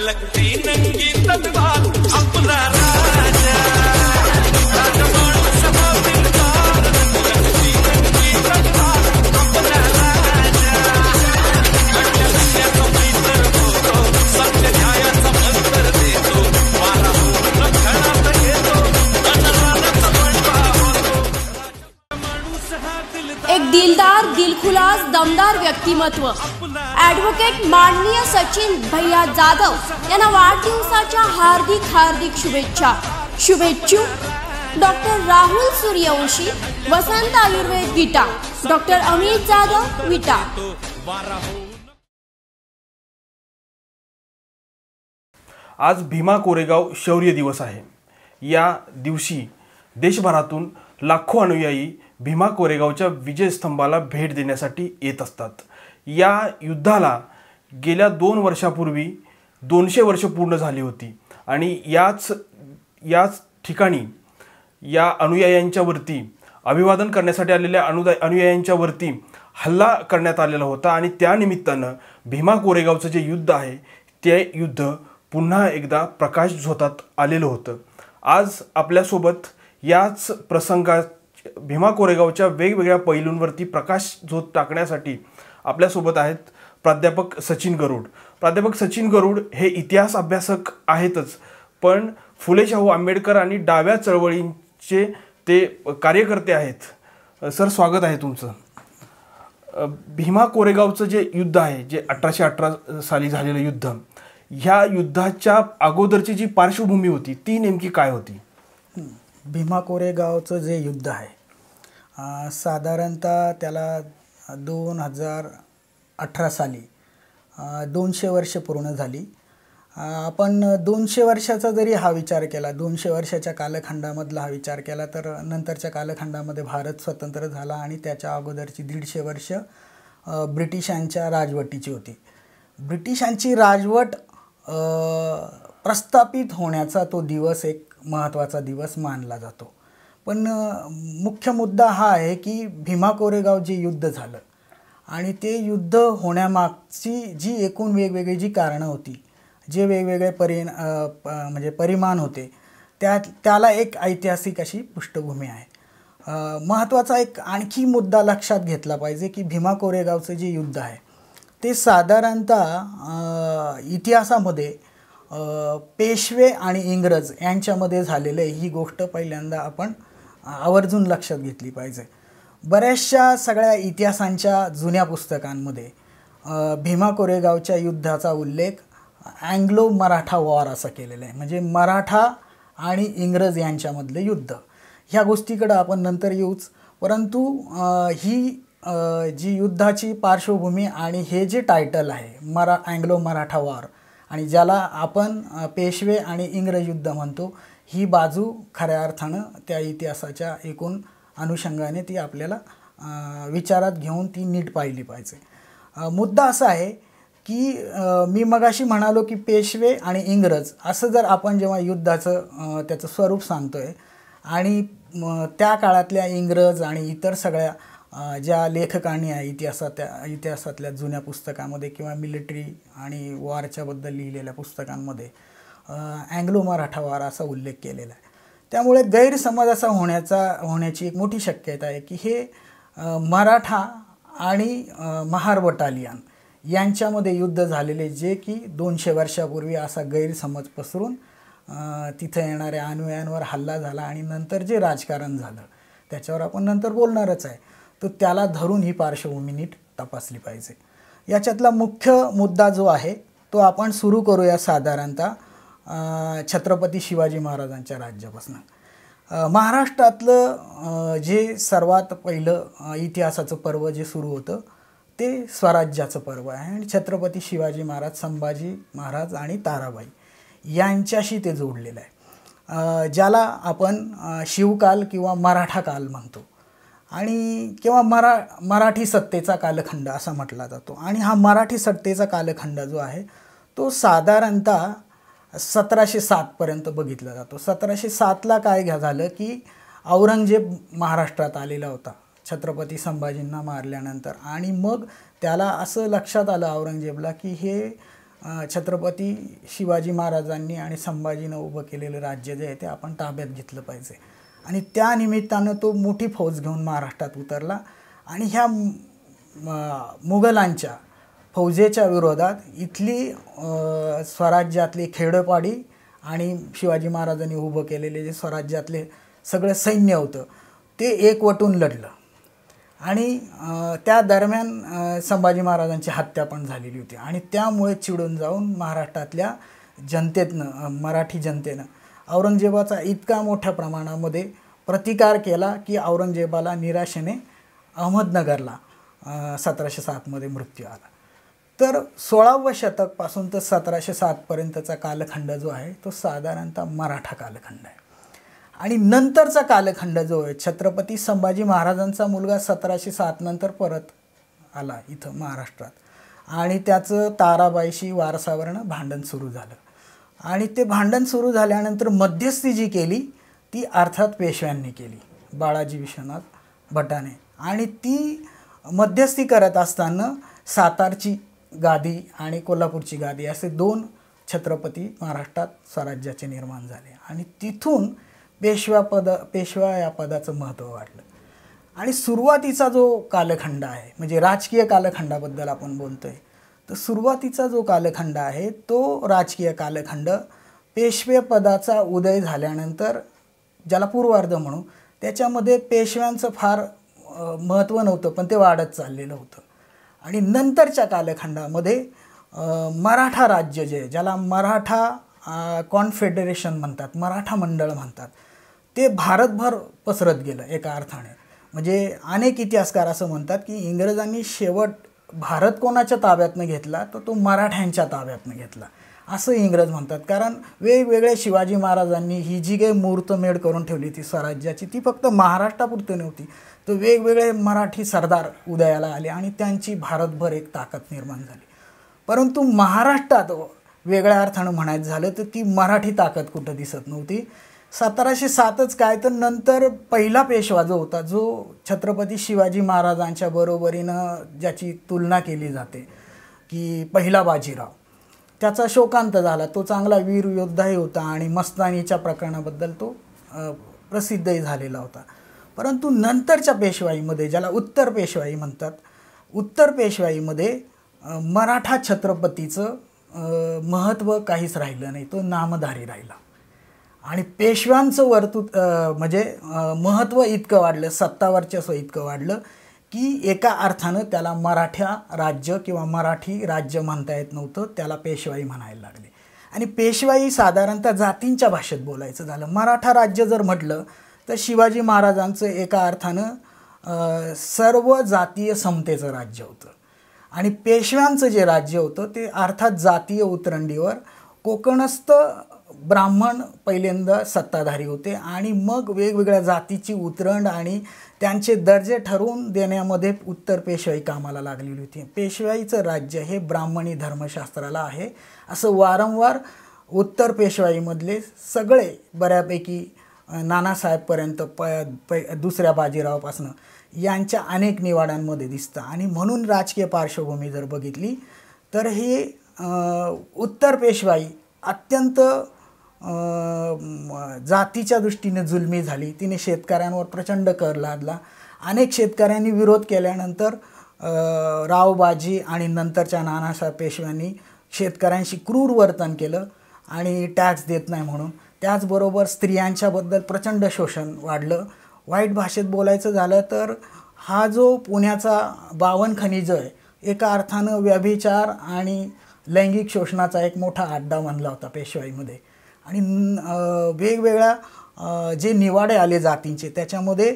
लगते सचिन भैया जाधव यांना वाढदिवसाच्या हार्दिक हार्दिक शुभेच्छा शुभेच्छू डॉक्टर राहुल सूर्यवंशी वसंत आयुर्वेद गीता डॉक्टर अमित जाधव विटा आज भीमा कोरेगाव शौर्य दिवस आहे या दिवशी देशभरातून लाखो अनुयायी भीमा कोरेगावच्या विजयस्तंभाला भेट देण्यासाठी येत असतात या युद्धाला गेल्या दोन वर्षापूर्वी दोनशे वर्ष पूर्ण झाली होती आणि याच याच ठिकाणी या अनुयायांच्यावरती अभिवादन करण्यासाठी आलेल्या अनुदा अनुयायांच्यावरती हल्ला करण्यात आलेला होता आणि त्यानिमित्तानं भीमा कोरेगावचं जे युद्ध आहे ते युद्ध पुन्हा एकदा प्रकाश झोतात आलेलं होतं आज आपल्यासोबत याच प्रसंगा भीमा कोरेगावच्या वेगवेगळ्या पैलूंवरती प्रकाश झोत टाकण्यासाठी आपल्यासोबत आहेत प्राध्यापक सचिन गरुड प्राध्यापक सचिन गरुड हे इतिहास अभ्यासक आहेतच पण फुले शाहू आंबेडकर आणि डाव्या चळवळींचे ते कार्यकर्ते आहेत सर स्वागत आहे तुमचं भीमा कोरेगावचं जे युद्ध आहे जे अठराशे अठरा साली झालेलं युद्ध ह्या युद्धाच्या अगोदरची जी पार्श्वभूमी होती ती नेमकी काय होती भीमा कोरेगावचं जे युद्ध आहे साधारणतः त्याला दोन हजार अठरा साली दोनशे वर्ष पूर्ण झाली आपण दोनशे वर्षाचा जरी हा विचार केला दोनशे वर्षाच्या कालखंडामधला हा विचार केला तर नंतरच्या कालखंडामध्ये भारत स्वतंत्र झाला आणि त्याच्या अगोदरची दीडशे वर्ष ब्रिटिशांच्या राजवटीची होती ब्रिटिशांची राजवट प्रस्थापित होण्याचा तो दिवस एक महत्त्वाचा दिवस मानला जातो पण मुख्य मुद्दा हा आहे की भीमा कोरेगाव जे युद्ध झालं आणि ते युद्ध होण्यामागची जी एकूण वेगवेगळी जी कारणं होती जे वेगवेगळे परिण म्हणजे परिमाण होते त्या त्याला एक ऐतिहासिक अशी पृष्ठभूमी आहे महत्त्वाचा एक आणखी मुद्दा लक्षात घेतला पाहिजे की भीमा कोरेगावचं जे युद्ध आहे ते साधारणतः इतिहासामध्ये पेशवे आणि इंग्रज यांच्यामध्ये झालेलं ही गोष्ट पहिल्यांदा आपण आवर्जून लक्षात घेतली पाहिजे बऱ्याचशा सगळ्या इतिहासांच्या जुन्या पुस्तकांमध्ये भीमा कोरेगावच्या युद्धाचा उल्लेख अँग्लो मराठा वॉर असा केलेला आहे म्हणजे मराठा आणि इंग्रज यांच्यामधले युद्ध ह्या गोष्टीकडं आपण नंतर येऊच परंतु ही जी युद्धाची पार्श्वभूमी आणि हे जे टायटल आहे मरा अँग्लो मराठा वॉर आणि ज्याला आपण पेशवे आणि इंग्रज युद्ध म्हणतो ही बाजू खऱ्या अर्थानं त्या इतिहासाच्या एकूण अनुषंगाने ती आपल्याला विचारात घेऊन ती नीट पाहिली पाहिजे मुद्दा असा आहे की मी मगाशी म्हणालो की पेशवे आणि इंग्रज असं जर आपण जेव्हा युद्धाचं त्याचं स्वरूप सांगतो आहे आणि त्या काळातल्या इंग्रज आणि इतर सगळ्या ज्या लेखकांनी आहे इतिहासात इतिहासातल्या जुन्या पुस्तकामध्ये किंवा मिलिटरी आणि वॉरच्याबद्दल लिहिलेल्या पुस्तकांमध्ये अँग्लो मराठा वार असा उल्लेख केलेला आहे त्यामुळे गैरसमज असा होण्याचा होण्याची एक मोठी शक्यता आहे की हे मराठा आणि महार बटालियन यांच्यामध्ये युद्ध झालेले जे की दोनशे वर्षापूर्वी असा गैरसमज पसरून तिथं येणाऱ्या अनुयांवर हल्ला झाला आणि नंतर जे राजकारण झालं त्याच्यावर आपण नंतर बोलणारच आहे तर त्याला धरून ही पार्श्वभूमी नीट तपासली पाहिजे याच्यातला मुख्य मुद्दा जो आहे तो आपण सुरू करूया साधारणतः छत्रपती शिवाजी महाराजांच्या राज्यापासून महाराष्ट्रातलं जे सर्वात पहिलं इतिहासाचं पर्व जे सुरू होतं ते स्वराज्याचं पर्व आहे आणि छत्रपती शिवाजी महाराज संभाजी महाराज आणि ताराबाई यांच्याशी ते जोडलेलं आहे ज्याला आपण शिवकाल किंवा मराठा काल म्हणतो आणि किंवा मरा मराठी सत्तेचा कालखंड असा म्हटला जातो आणि हा मराठी सत्तेचा कालखंड जो आहे तो साधारणतः सतराशे सातपर्यंत बघितला जातो सतराशे सातला काय घ्या झालं की औरंगजेब महाराष्ट्रात आलेला होता छत्रपती संभाजींना मारल्यानंतर आणि मग त्याला असं लक्षात आलं औरंगजेबला की हे छत्रपती शिवाजी महाराजांनी आणि संभाजीनं उभं केलेलं राज्य जे आहे ते आपण ताब्यात घेतलं पाहिजे आणि त्या तो मोठी फौज घेऊन महाराष्ट्रात उतरला आणि ह्या मुघलांच्या फौजेच्या विरोधात इथली स्वराज्यातली खेडपाडी आणि शिवाजी महाराजांनी उभं केलेले जे स्वराज्यातले सगळं सैन्य होतं ते एकवटून लढलं आणि त्या दरम्यान संभाजी महाराजांची हत्या पण झालेली होती आणि त्यामुळे चिडून जाऊन महाराष्ट्रातल्या जनतेतनं मराठी जनतेनं औरंगजेबाचा इतका मोठ्या प्रमाणामध्ये प्रतिकार केला की औरंगजेबाला निराशेने अहमदनगरला सतराशे सातमध्ये मृत्यू आला तर सोळावं शतकपासून तर सतराशे सातपर्यंतचा कालखंड जो आहे तो साधारणतः मराठा कालखंड आहे आणि नंतरचा कालखंड जो आहे छत्रपती संभाजी महाराजांचा मुलगा सतराशे सातनंतर परत आला इथं महाराष्ट्रात आणि त्याचं ताराबाईशी वारसावरणं भांडण सुरू झालं आणि ते भांडण सुरू झाल्यानंतर मध्यस्थी जी केली ती अर्थात पेशव्यांनी केली बाळाजी विश्वनाथ भटाने आणि ती मध्यस्थी करत असताना सातारची गादी आणि कोल्हापूरची गादी असे दोन छत्रपती महाराष्ट्रात स्वराज्याचे निर्माण झाले आणि तिथून पेशव्या पद पेशव्या या पदाचं महत्त्व वाढलं आणि सुरुवातीचा जो कालखंड आहे म्हणजे राजकीय कालखंडाबद्दल आपण बोलतो आहे तर सुरुवातीचा जो कालखंड आहे तो राजकीय कालखंड पेशवेपदाचा उदय झाल्यानंतर ज्याला पूर्वार्ध म्हणू त्याच्यामध्ये पेशव्यांचं फार महत्त्व नव्हतं पण ते वाढत चाललेलं होतं आणि नंतरच्या कालखंडामध्ये मराठा राज्य जे ज्याला मराठा कॉन्फेडरेशन म्हणतात मराठा मंडळ म्हणतात ते भारतभर पसरत गेलं एका अर्थाने म्हणजे अनेक इतिहासकार असं म्हणतात की इंग्रजांनी शेवट भारत कोणाच्या ताब्यातनं घेतला तर तो मराठ्यांच्या ताब्यातनं घेतला असं इंग्रज म्हणतात कारण वेगवेगळ्या शिवाजी महाराजांनी ही जी काही मूर्तमेढ करून ठेवली ती स्वराज्याची ती फक्त महाराष्ट्रापुरती नव्हती तर वेगवेगळे मराठी सरदार उदयाला आले आणि त्यांची भारतभर एक ताकद निर्माण झाली परंतु महाराष्ट्रात वेगळ्या अर्थानं म्हणायचं झालं तर ती मराठी ताकद कुठं दिसत नव्हती सतराशे सातच काय तर नंतर पहिला पेशवा जो होता जो छत्रपती शिवाजी महाराजांच्या बरोबरीनं ज्याची तुलना केली जाते की पहिला बाजीराव त्याचा शोकांत झाला तो चांगला वीर योद्धाही होता आणि मस्तानीच्या प्रकरणाबद्दल तो प्रसिद्धही झालेला होता परंतु नंतरच्या पेशवाईमध्ये ज्याला उत्तर पेशवाई म्हणतात उत्तर पेशवाईमध्ये मराठा छत्रपतीचं महत्त्व काहीच राहिलं नाही तो नामधारी राहिला आणि पेशव्यांचं वर्तु म्हणजे महत्त्व इतकं वाढलं सत्तावर्चस्व इतकं वाढलं की एका अर्थानं त्याला मराठा राज्य किंवा मराठी राज्य म्हणता येत नव्हतं त्याला पेशवाई म्हणायला लागले आणि पेशवाई साधारणतः जातींच्या भाषेत बोलायचं झालं मराठा राज्य जर म्हटलं तर शिवाजी महाराजांचं एका अर्थानं सर्व जातीय समतेचं राज्य होतं आणि पेशव्यांचं जे राज्य होतं ते अर्थात जातीय उतरंडीवर कोकणस्थ ब्राह्मण पहिल्यांदा सत्ताधारी होते आणि मग वेगवेगळ्या जातीची उतरंड आणि त्यांचे दर्जे ठरवून देण्यामध्ये उत्तर पेशवाई कामाला लागलेली होती पेशवाईचं राज्य हे ब्राह्मणी धर्मशास्त्राला आहे असं वारंवार उत्तर पेशवाईमधले सगळे बऱ्यापैकी नानासाहेबपर्यंत प प दुसऱ्या बाजीरावापासनं यांच्या अनेक निवाड्यांमध्ये दिसतं आणि म्हणून राजकीय पार्श्वभूमी जर बघितली तर हे उत्तर पेशवाई अत्यंत जातीच्या दृष्टीने जुलमी झाली तिने शेतकऱ्यांवर प्रचंड कर लादला अनेक शेतकऱ्यांनी विरोध केल्यानंतर रावबाजी आणि नंतरच्या नानासाहेब पेशव्यांनी शेतकऱ्यांशी क्रूर वर्तन केलं आणि टॅक्स देत नाही म्हणून त्याचबरोबर स्त्रियांच्याबद्दल प्रचंड शोषण वाढलं वाईट भाषेत बोलायचं झालं तर हा जो पुण्याचा बावन खनिज आहे एका अर्थानं व्यभिचार आणि लैंगिक शोषणाचा एक मोठा अड्डा मानला होता पेशवाईमध्ये आणि वेगवेगळ्या जे निवाडे आले जातींचे त्याच्यामध्ये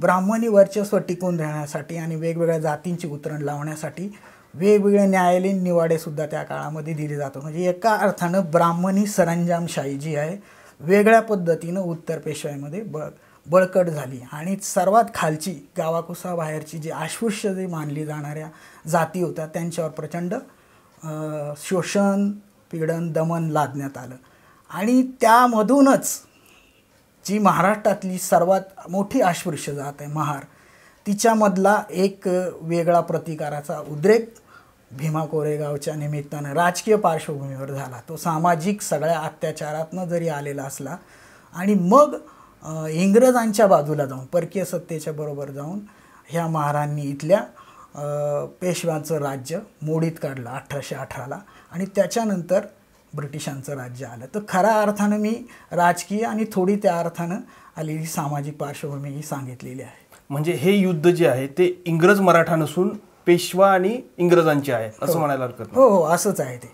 ब्राह्मणी वर्चस्व टिकून राहण्यासाठी आणि वेगवेगळ्या जातींची उतरण लावण्यासाठी वेगवेगळे न्यायालयीन निवाडेसुद्धा त्या काळामध्ये दिले जातो म्हणजे एका अर्थानं ब्राह्मणी सरंजामशाही जी आहे वेगळ्या पद्धतीनं उत्तर पेशव्यामध्ये ब बळकट झाली आणि सर्वात खालची गावाकुसाबाहेरची जी आश्वष्य जी मानली जाणाऱ्या जाती होत्या त्यांच्यावर प्रचंड शोषण पीडन दमन लादण्यात आलं आणि त्यामधूनच जी महाराष्ट्रातली सर्वात मोठी आश्वृष्य जात आहे महार तिच्यामधला एक वेगळा प्रतिकाराचा उद्रेक भीमा कोरेगावच्या निमित्तानं राजकीय पार्श्वभूमीवर झाला तो सामाजिक सगळ्या अत्याचारातनं जरी आलेला असला आणि मग इंग्रजांच्या बाजूला जाऊन परकीय सत्तेच्या बरोबर जाऊन ह्या महारांनी इथल्या पेशव्यांचं राज्य मोडीत काढलं अठराशे अठराला आणि त्याच्यानंतर ब्रिटिशांचं राज्य आलं तर खऱ्या अर्थानं मी राजकीय आणि थोडी त्या अर्थानं आलेली सामाजिक पार्श्वभूमी ही सांगितलेली आहे म्हणजे हे युद्ध जे आहे ते इंग्रज मराठा नसून पेशवा आणि इंग्रजांचे आहे असं हो. म्हणायला हरकत हो हो असंच आहे ते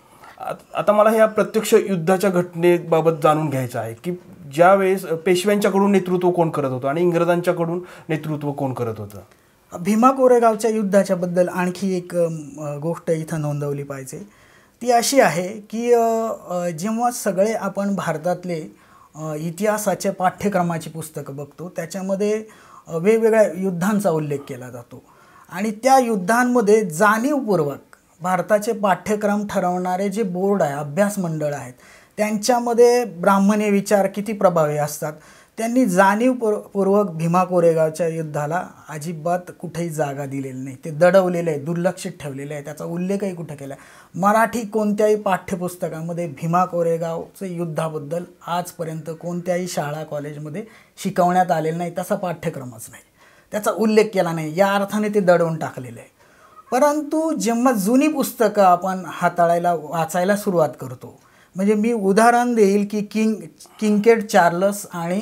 आता मला ह्या प्रत्यक्ष युद्धाच्या घटनेबाबत जाणून घ्यायचं आहे की ज्या वेळेस पेशव्यांच्याकडून नेतृत्व कोण करत होतं आणि इंग्रजांच्याकडून नेतृत्व कोण करत होतं भीमा कोरेगावच्या युद्धाच्या बद्दल आणखी एक गोष्ट इथं नोंदवली पाहिजे ती अशी आहे की जेव्हा सगळे आपण भारतातले इतिहासाच्या पाठ्यक्रमाची पुस्तकं बघतो त्याच्यामध्ये वेगवेगळ्या युद्धांचा उल्लेख केला जातो आणि त्या युद्धांमध्ये जाणीवपूर्वक भारताचे पाठ्यक्रम ठरवणारे जे बोर्ड आहे अभ्यास मंडळ आहेत त्यांच्यामध्ये ब्राह्मणी विचार किती प्रभावी असतात त्यांनी जाणीवपूर्वक भीमा कोरेगावच्या युद्धाला अजिबात कुठेही जागा दिलेली नाही ते दडवलेलं आहे दुर्लक्षित ठेवलेलं आहे त्याचा उल्लेखही कुठं केला मराठी कोणत्याही पाठ्यपुस्तकामध्ये भीमा कोरेगावचे युद्धाबद्दल आजपर्यंत कोणत्याही शाळा कॉलेजमध्ये शिकवण्यात आलेलं नाही तसा पाठ्यक्रमच नाही त्याचा उल्लेख केला नाही या अर्थाने ते दडवून टाकलेलं आहे परंतु जेव्हा जुनी पुस्तकं आपण हाताळायला वाचायला सुरुवात करतो म्हणजे मी उदाहरण देईल की किंग किंकेड चार्लस आणि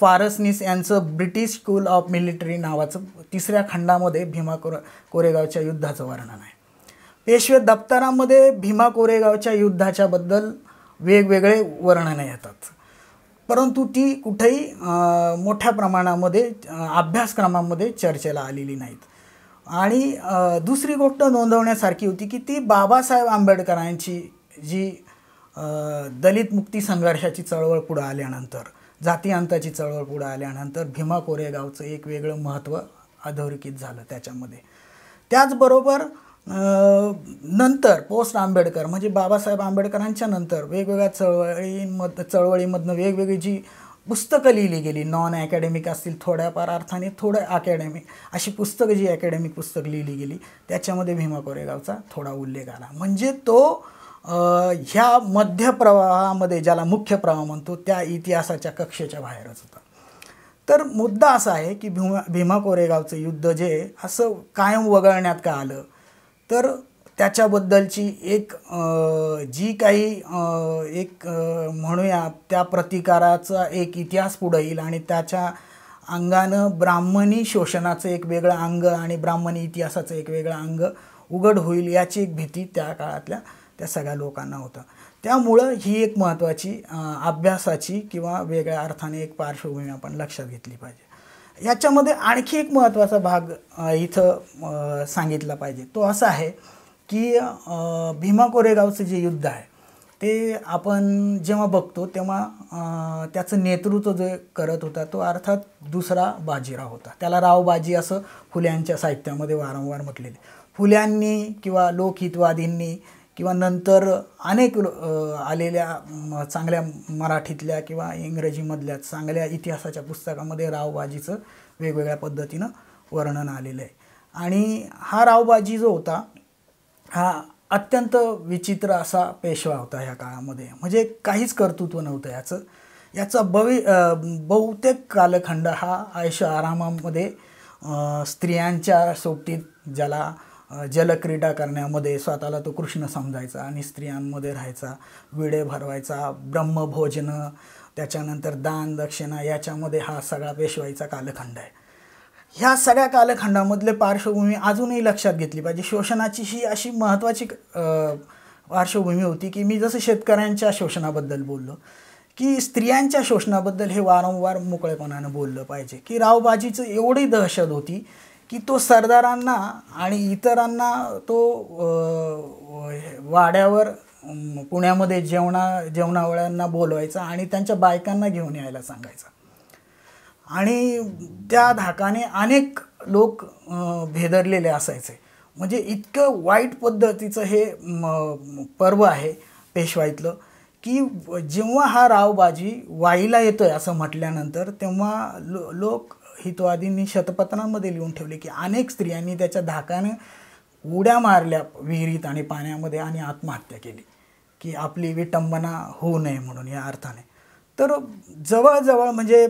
पारसनीस यांचं ब्रिटिश स्कूल ऑफ मिलिटरी नावाचं तिसऱ्या खंडामध्ये भीमा कोर कोरेगावच्या युद्धाचं वर्णन आहे पेशवे दप्तरामध्ये भीमा कोरेगावच्या युद्धाच्याबद्दल वेगवेगळे वर्णनं येतात परंतु ती कुठेही मोठ्या प्रमाणामध्ये अभ्यासक्रमामध्ये चर्चेला आलेली नाहीत आणि दुसरी गोष्ट नोंदवण्यासारखी होती की ती बाबासाहेब आंबेडकरांची जी दलित मुक्ती संघर्षाची चळवळ पुढं आल्यानंतर जाती अंताची चळवळ पुढे आल्यानंतर भीमा कोरेगावचं एक वेगळं महत्त्व अधोरेखित झालं त्याच्यामध्ये त्याचबरोबर नंतर पोस्ट आंबेडकर म्हणजे बाबासाहेब आंबेडकरांच्या नंतर वेगवेगळ्या चळवळींमध चळवळीमधनं वेगवेगळी जी पुस्तकं लिहिली गेली नॉन अकॅडमिक असतील थोड्याफार अर्थाने थोडं अकॅडमिक अशी पुस्तकं जी अकॅडमिक पुस्तक लिहिली गेली त्याच्यामध्ये भीमा कोरेगावचा थोडा उल्लेख आला म्हणजे तो ह्या मध्य प्रवाहामध्ये ज्याला मुख्य प्रवाह म्हणतो त्या इतिहासाच्या कक्षेच्या बाहेरच होता तर मुद्दा असा आहे की भीमा भीमा कोरेगावचं युद्ध जे असं कायम वगळण्यात का आलं तर त्याच्याबद्दलची एक जी काही एक म्हणूया त्या प्रतिकाराचा एक इतिहास पुढे येईल आणि त्याच्या अंगानं ब्राह्मणी शोषणाचं एक वेगळं अंग आणि ब्राह्मणी इतिहासाचं एक वेगळं अंग उघड होईल याची एक भीती त्या काळातल्या त्या सगळ्या लोकांना होतं त्यामुळं ही एक महत्त्वाची अभ्यासाची किंवा वेगळ्या अर्थाने एक पार्श्वभूमी आपण लक्षात घेतली पाहिजे याच्यामध्ये आणखी एक महत्त्वाचा भाग इथं सांगितला पाहिजे तो असा आहे की भीमा कोरेगावचं जे युद्ध आहे ते आपण जेव्हा बघतो तेव्हा त्याचं नेतृत्व जे करत होता तो अर्थात दुसरा बाजीराव होता त्याला राव बाजी असं फुल्यांच्या साहित्यामध्ये वारंवार म्हटलेले फुल्यांनी किंवा लोकहितवादींनी किंवा नंतर अनेक आलेल्या चांगल्या मराठीतल्या किंवा इंग्रजीमधल्या चांगल्या इतिहासाच्या पुस्तकामध्ये रावबाजीचं वेगवेगळ्या पद्धतीनं वर्णन आलेलं आहे आणि हा रावबाजी जो होता हा अत्यंत विचित्र असा पेशवा होता ह्या काळामध्ये म्हणजे काहीच कर्तृत्व नव्हतं याचं याचा बवि बहुतेक कालखंड हा आयुष्य आरामामध्ये स्त्रियांच्या सोबतीत ज्याला जलक्रीडा करण्यामध्ये स्वतःला तो कृष्ण समजायचा आणि स्त्रियांमध्ये राहायचा विडे भरवायचा ब्रह्मभोजनं त्याच्यानंतर दान दक्षिणा याच्यामध्ये हा सगळा पेशवाईचा कालखंड आहे ह्या सगळ्या कालखंडामधले पार्श्वभूमी अजूनही लक्षात घेतली पाहिजे शोषणाची ही अशी महत्त्वाची पार्श्वभूमी होती की मी जसं शेतकऱ्यांच्या शोषणाबद्दल बोललो की स्त्रियांच्या शोषणाबद्दल हे वारंवार मोकळेपणानं बोललं पाहिजे की रावबाजीचं एवढी दहशत होती की तो सरदारांना आणि इतरांना तो वाड्यावर पुण्यामध्ये जेवणा जेवणावळ्यांना बोलवायचा आणि त्यांच्या बायकांना घेऊन यायला सांगायचा आणि त्या धाकाने अनेक लोक भेदरलेले असायचे म्हणजे इतकं वाईट पद्धतीचं हे पर्व आहे पेशवाईतलं की जेव्हा हा रावबाजी वाईला येतो आहे असं म्हटल्यानंतर तेव्हा लो लोक हितवादींनी शतपत्रांमध्ये लिहून ठेवले की अनेक स्त्रियांनी त्याच्या धाकानं उड्या मारल्या विहिरीत आणि पाण्यामध्ये आणि आत्महत्या केली की आपली विटंबना होऊ नये म्हणून या अर्थाने तर जवळजवळ म्हणजे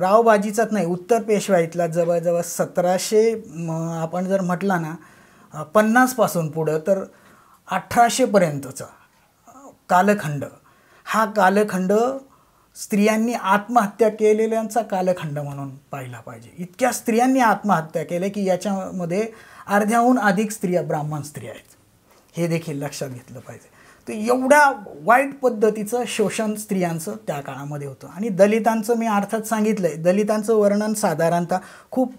रावबाजीचाच नाही उत्तर पेशवाईतला जवळजवळ सतराशे आपण जर म्हटला ना पन्नासपासून पुढं तर अठराशेपर्यंतचा कालखंड हा कालखंड स्त्रियांनी आत्महत्या केलेल्यांचा कालखंड म्हणून पाहिला पाहिजे इतक्या स्त्रियांनी आत्महत्या केल्या की याच्यामध्ये अर्ध्याहून अधिक स्त्रिया ब्राह्मण स्त्रिया आहेत हे देखील लक्षात घेतलं पाहिजे तर एवढ्या वाईट पद्धतीचं शोषण स्त्रियांचं त्या काळामध्ये होतं आणि दलितांचं मी अर्थात सांगितलं आहे दलितांचं वर्णन साधारणतः खूप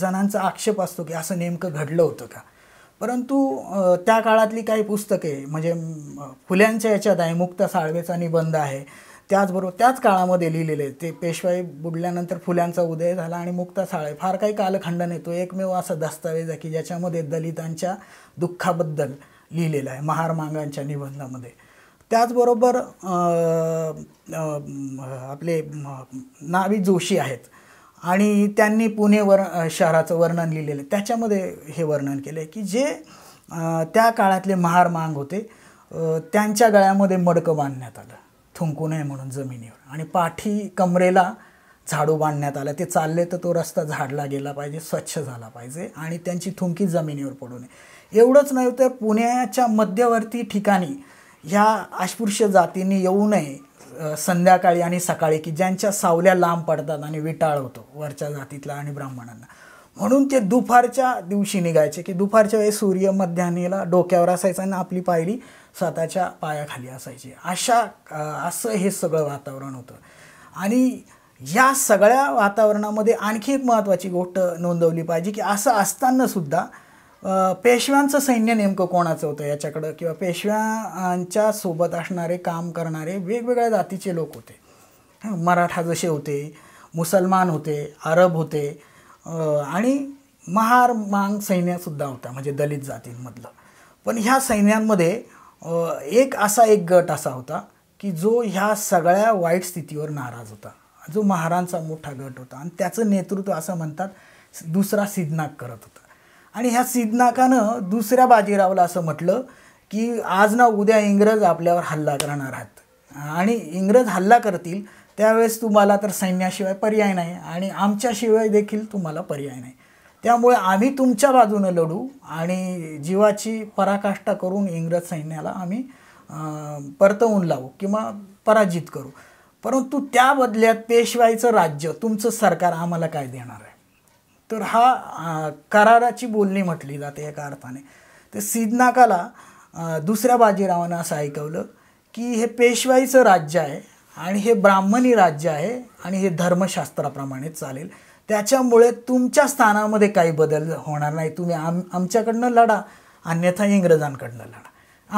जणांचा आक्षेप असतो की असं नेमकं घडलं होतं का परंतु त्या काळातली काही पुस्तके म्हणजे फुल्यांच्या याच्यात आहे मुक्त साळवेचा निबंध आहे त्याचबरोबर त्याच काळामध्ये लिहिलेले ते पेशवाई बुडल्यानंतर फुल्यांचा उदय झाला आणि मुक्ता साळे फार काही कालखंड नाही तो एकमेव असा दस्तावेज आहे की ज्याच्यामध्ये दलितांच्या दुःखाबद्दल लिहिलेलं आहे महार मांगांच्या निबंधामध्ये त्याचबरोबर आपले नावी जोशी आहेत आणि त्यांनी पुणे वर शहराचं वर्णन लिहिलेलं आहे त्याच्यामध्ये हे वर्णन केलं आहे की जे त्या काळातले महार मांग होते त्यांच्या गळ्यामध्ये मडकं बांधण्यात आलं थुंकू नये म्हणून जमिनीवर आणि पाठी कमरेला झाडू बांधण्यात आला ते चालले तर तो रस्ता झाडला गेला पाहिजे स्वच्छ झाला पाहिजे आणि त्यांची थुंकी जमिनीवर पडू नये एवढंच नाही तर पुण्याच्या मध्यवर्ती ठिकाणी ह्या अस्पृश्य जातींनी येऊ नये संध्याकाळी आणि सकाळी की ज्यांच्या सावल्या लांब पडतात आणि विटाळ होतो वरच्या जातीतला आणि ब्राह्मणांना म्हणून ते दुपारच्या दिवशी निघायचे की दुपारच्या वेळेस सूर्य मध्यान्हीला डोक्यावर असायचा आणि आपली पायरी स्वतःच्या पायाखाली असायची अशा असं हे सगळं वातावरण होतं आणि या सगळ्या वातावरणामध्ये आणखी एक महत्त्वाची गोष्ट नोंदवली पाहिजे की असं असतानासुद्धा पेशव्यांचं सैन्य नेमकं कोणाचं होतं याच्याकडं किंवा पेशव्यांच्या सोबत असणारे काम करणारे वेगवेगळ्या जातीचे लोक होते मराठा जसे होते मुसलमान होते अरब होते आणि महार मांग सैन्यसुद्धा होता म्हणजे दलित जातींमधलं पण ह्या सैन्यांमध्ये एक असा एक गट असा होता की जो ह्या सगळ्या वाईट स्थितीवर नाराज होता जो महारांचा मोठा गट होता आणि त्याचं नेतृत्व असं म्हणतात दुसरा सिद्धनाक करत होता आणि ह्या सिद्धनाकानं दुसऱ्या बाजीरावला असं म्हटलं की आज ना उद्या इंग्रज आपल्यावर हल्ला करणार आहेत आणि इंग्रज हल्ला करतील त्यावेळेस तुम्हाला तर सैन्याशिवाय पर्याय नाही आणि आमच्याशिवाय देखील तुम्हाला पर्याय नाही त्यामुळे आम्ही तुमच्या बाजूनं लढू आणि जीवाची पराकाष्ठा करून इंग्रज सैन्याला आम्ही परतवून लावू किंवा पराजित करू परंतु त्या बदल्यात पेशवाईचं राज्य तुमचं सरकार आम्हाला काय देणार आहे तर हा कराराची बोलणी म्हटली जाते एका अर्थाने तर सिद्धनाकाला दुसऱ्या बाजीरावानं असं ऐकवलं की हे पेशवाईचं राज्य आहे आणि हे ब्राह्मणी राज्य आहे आणि हे धर्मशास्त्राप्रमाणे चालेल त्याच्यामुळे तुमच्या स्थानामध्ये काही बदल होणार नाही तुम्ही आम आमच्याकडनं लढा अन्यथा इंग्रजांकडनं लढा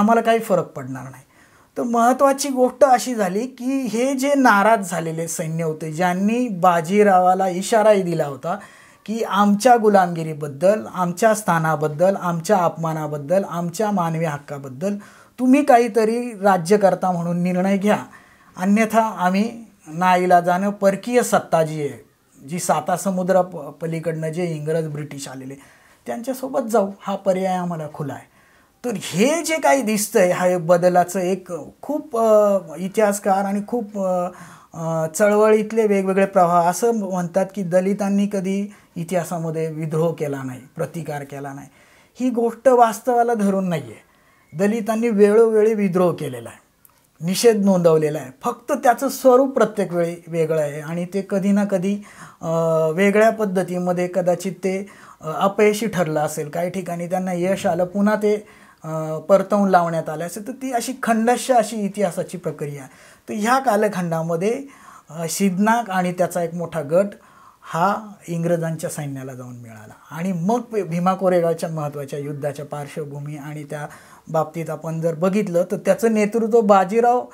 आम्हाला काही फरक पडणार नाही तर महत्त्वाची गोष्ट अशी झाली की हे जे नाराज झालेले सैन्य होते ज्यांनी बाजीरावाला इशाराही दिला होता की आमच्या गुलामगिरीबद्दल आमच्या स्थानाबद्दल आमच्या अपमानाबद्दल आमच्या मानवी हक्काबद्दल तुम्ही काहीतरी राज्यकर्ता म्हणून निर्णय घ्या अन्यथा आम्ही जाणं परकीय सत्ता जी आहे जी साता समुद्र प पलीकडनं जे इंग्रज ब्रिटिश आलेले त्यांच्यासोबत जाऊ हा पर्याय आम्हाला खुला आहे तर हे जे काही दिसतं आहे हा बदलाचं एक खूप इतिहासकार आणि खूप चळवळीतले वेगवेगळे प्रवाह असं म्हणतात की दलितांनी कधी इतिहासामध्ये विद्रोह केला नाही प्रतिकार केला नाही ही गोष्ट वास्तवाला धरून नाही आहे दलितांनी वेळोवेळी विद्रोह केलेला आहे निषेध नोंदवलेला आहे फक्त त्याचं स्वरूप प्रत्येक वेळी वेगळं आहे आणि ते कधी ना कधी वेगळ्या पद्धतीमध्ये कदाचित ते अपयशी ठरलं असेल काही ठिकाणी त्यांना यश आलं पुन्हा ते परतवून लावण्यात आलं असेल तर ती अशी खंडश अशी इतिहासाची प्रक्रिया तर ह्या कालखंडामध्ये शिदनाक आणि त्याचा एक मोठा गट हा इंग्रजांच्या सैन्याला जाऊन मिळाला आणि मग भीमा कोरेगावच्या महत्त्वाच्या युद्धाच्या पार्श्वभूमी आणि त्या बाबतीत आपण जर बघितलं तर त्याचं नेतृत्व बाजीराव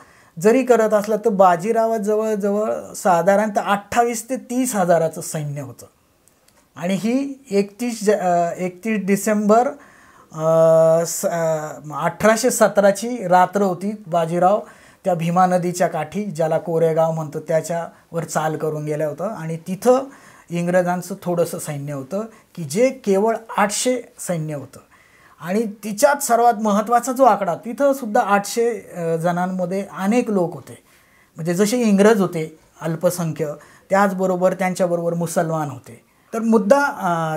जरी करत असलं तर बाजीरावाजवळ जवळजवळ साधारणतः अठ्ठावीस ते तीस हजाराचं सैन्य होतं आणि ही एकतीस ज एकतीस डिसेंबर स अठराशे सतराची रात्र होती बाजीराव त्या भीमा नदीच्या काठी ज्याला कोरेगाव म्हणतो त्याच्यावर चाल करून गेलं होतं आणि तिथं इंग्रजांचं थोडंसं सैन्य होतं की जे केवळ आठशे सैन्य होतं आणि तिच्यात सर्वात महत्त्वाचा जो आकडा तिथंसुद्धा सुद्धा आठशे जणांमध्ये अनेक लोक होते म्हणजे जसे इंग्रज होते अल्पसंख्य त्याचबरोबर त्यांच्याबरोबर मुसलमान होते तर मुद्दा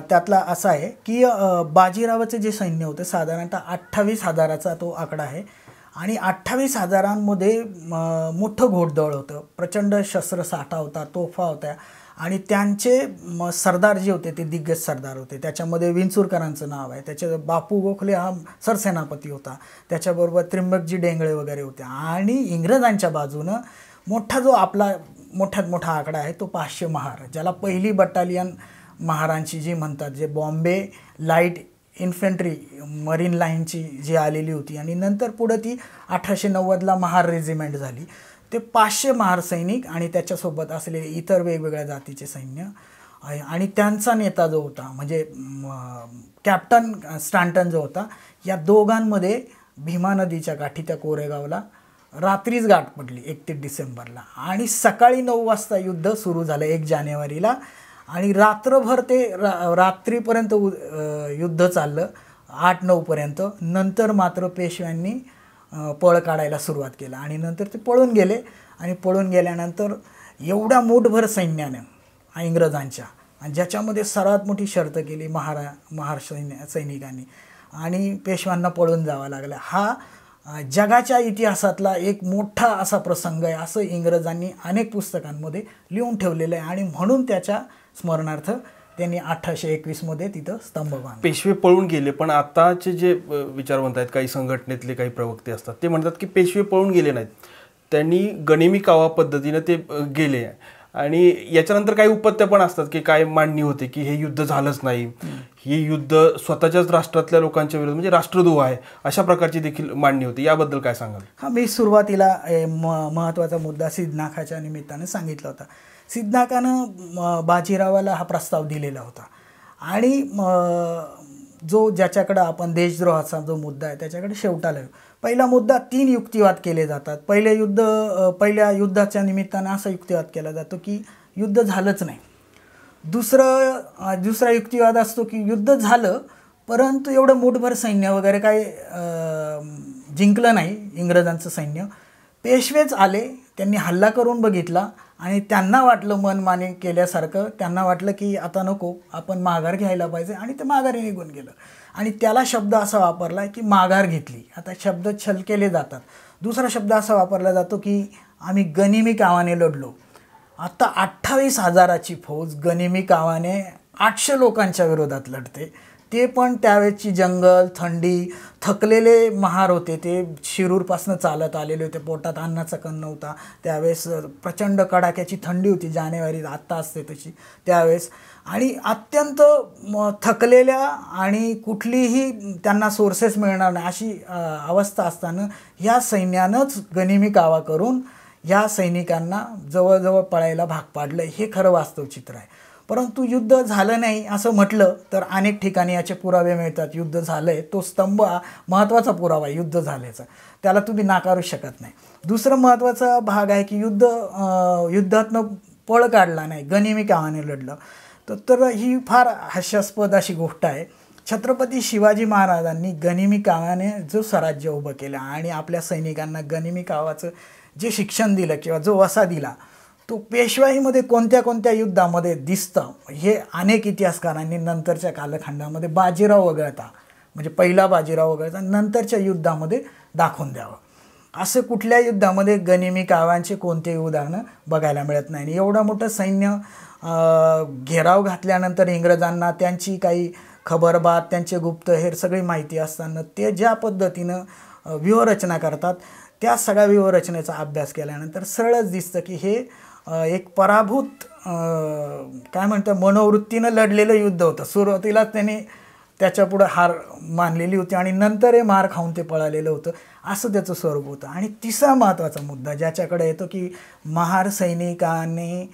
त्यातला असा आहे की बाजीरावाचे जे सैन्य होते साधारणतः अठ्ठावीस हजाराचा तो आकडा आहे आणि अठ्ठावीस हजारांमध्ये मोठं घोडदळ होतं प्रचंड शस्त्रसाठा होता तोफा होत्या आणि त्यांचे म सरदार जे होते ते दिग्गज सरदार होते त्याच्यामध्ये विंचुरकरांचं नाव आहे त्याच्या बापू गोखले हा सरसेनापती होता त्याच्याबरोबर त्रिंबकजी डेंगळे वगैरे होते आणि इंग्रजांच्या बाजूनं मोठा जो आपला मोठ्यात मोठा आकडा आहे तो पाचशे महार ज्याला पहिली बटालियन महारांची जी म्हणतात जे बॉम्बे लाईट इन्फंट्री मरीन लाईनची जी आलेली होती आणि नंतर पुढं ती अठराशे नव्वदला महार रेजिमेंट झाली ते पाचशे महार सैनिक आणि त्याच्यासोबत असलेले इतर वेगवेगळ्या जातीचे सैन्य आणि त्यांचा नेता जो होता म्हणजे कॅप्टन स्टँटन जो होता या दोघांमध्ये भीमा नदीच्या गाठी त्या कोरेगावला रात्रीच गाठ पडली एकतीस डिसेंबरला आणि सकाळी नऊ वाजता युद्ध सुरू झालं एक जानेवारीला आणि रात्रभर ते रा रात्रीपर्यंत युद्ध चाललं आठ नऊपर्यंत नंतर मात्र पेशव्यांनी पळ काढायला सुरुवात केला आणि नंतर ते पळून गेले आणि पळून गेल्यानंतर एवढ्या मोठभर सैन्यानं इंग्रजांच्या आणि ज्याच्यामध्ये सर्वात मोठी शर्त केली महारा महार सैन्य सैनिकांनी आणि पेशव्यांना पळून जावा लागला हा जगाच्या इतिहासातला एक मोठा असा प्रसंग आहे असं इंग्रजांनी अनेक पुस्तकांमध्ये लिहून ठेवलेलं आहे आणि म्हणून त्याच्या स्मरणार्थ त्यांनी अठराशे मध्ये तिथं स्तंभ बांधला पेशवे पळून गेले पण आताचे जे विचारवंत आहेत काही संघटनेतले काही प्रवक्ते असतात ते म्हणतात की पेशवे पळून गेले नाहीत त्यांनी गणिमी कावा पद्धतीने ते गेले आणि याच्यानंतर काही उपत्य पण असतात की काय मांडणी होते की हे युद्ध झालंच नाही हे युद्ध स्वतःच्याच राष्ट्रातल्या लोकांच्या विरोध म्हणजे राष्ट्रद्रोह आहे अशा प्रकारची देखील मांडणी होती याबद्दल काय सांगाल हा मी सुरुवातीला महत्त्वाचा मुद्दा सिद्धनाखाच्या निमित्ताने सांगितला होता सिद्धनाकानं बाजीरावाला हा प्रस्ताव दिलेला होता आणि जो ज्याच्याकडं आपण देशद्रोहाचा जो मुद्दा आहे त्याच्याकडे शेवटाला पहिला मुद्दा तीन युक्तिवाद केले जातात पहिले युद्ध पहिल्या युद्धाच्या निमित्तानं असा युक्तिवाद केला जातो की युद्ध झालंच नाही दुसरं दुसरा युक्तिवाद असतो की युद्ध झालं परंतु एवढं मोठभर सैन्य वगैरे काय जिंकलं नाही इंग्रजांचं सैन्य पेशवेच आले त्यांनी हल्ला करून बघितला आणि त्यांना वाटलं मनमानी केल्यासारखं त्यांना वाटलं की आता नको आपण माघार घ्यायला पाहिजे आणि ते माघारी निघून गेलं आणि त्याला शब्द असा वापरला की माघार घेतली आता शब्द केले जातात दुसरा शब्द असा वापरला जातो की आम्ही गनिमी कावाने लढलो आत्ता अठ्ठावीस हजाराची फौज गनिमी कावाने आठशे लोकांच्या विरोधात लढते ते पण त्यावेळेची जंगल थंडी थकलेले महार होते ते शिरूरपासनं चालत आलेले होते पोटात अन्नाचा कण नव्हता त्यावेळेस प्रचंड कडाक्याची थंडी होती जानेवारी आत्ता असते तशी त्यावेळेस आणि अत्यंत थकलेल्या आणि कुठलीही त्यांना सोर्सेस मिळणार नाही अशी अवस्था असताना या सैन्यानंच गनिमी कावा करून या सैनिकांना जवळजवळ पळायला भाग पाडलं हे खरं वास्तव चित्र आहे परंतु युद्ध झालं नाही असं म्हटलं तर अनेक ठिकाणी याचे पुरावे मिळतात युद्ध झालं आहे तो स्तंभ महत्त्वाचा पुरावा आहे युद्ध झाल्याचा त्याला तुम्ही नाकारू शकत नाही दुसरं महत्त्वाचा भाग आहे की युद्ध युद्धातनं पळ काढला नाही गनिमी कामाने लढलं तर तर ही फार हास्यास्पद अशी गोष्ट आहे छत्रपती शिवाजी महाराजांनी गनिमी कामाने जो स्वराज्य उभं केलं आणि आपल्या सैनिकांना गनिमी कावाचं जे शिक्षण दिलं किंवा जो वसा दिला तो पेशवाईमध्ये कोणत्या कोणत्या युद्धामध्ये दिसतं हे अनेक इतिहासकारांनी नंतरच्या कालखंडामध्ये बाजीराव वगळता म्हणजे पहिला बाजीराव वगळता नंतरच्या युद्धामध्ये दाखवून द्यावं असं कुठल्या युद्धामध्ये गनिमी कावांचे कोणतेही उदाहरणं बघायला मिळत नाही आणि एवढं मोठं सैन्य घेराव घातल्यानंतर इंग्रजांना त्यांची काही खबरबात त्यांचे गुप्तहेर सगळी माहिती असताना ते ज्या पद्धतीनं व्यूहरचना करतात त्या सगळ्या व्यूहरचनेचा अभ्यास केल्यानंतर सरळच दिसतं की हे एक पराभूत काय म्हणतं मनोवृत्तीनं लढलेलं युद्ध होतं सुरुवातीलाच त्यांनी त्याच्यापुढं हार मानलेली होती आणि नंतर हे मार खाऊन ते पळालेलं होतं असं त्याचं स्वरूप होतं आणि तिसरा महत्त्वाचा मुद्दा ज्याच्याकडे येतो की महार सैनिकांनी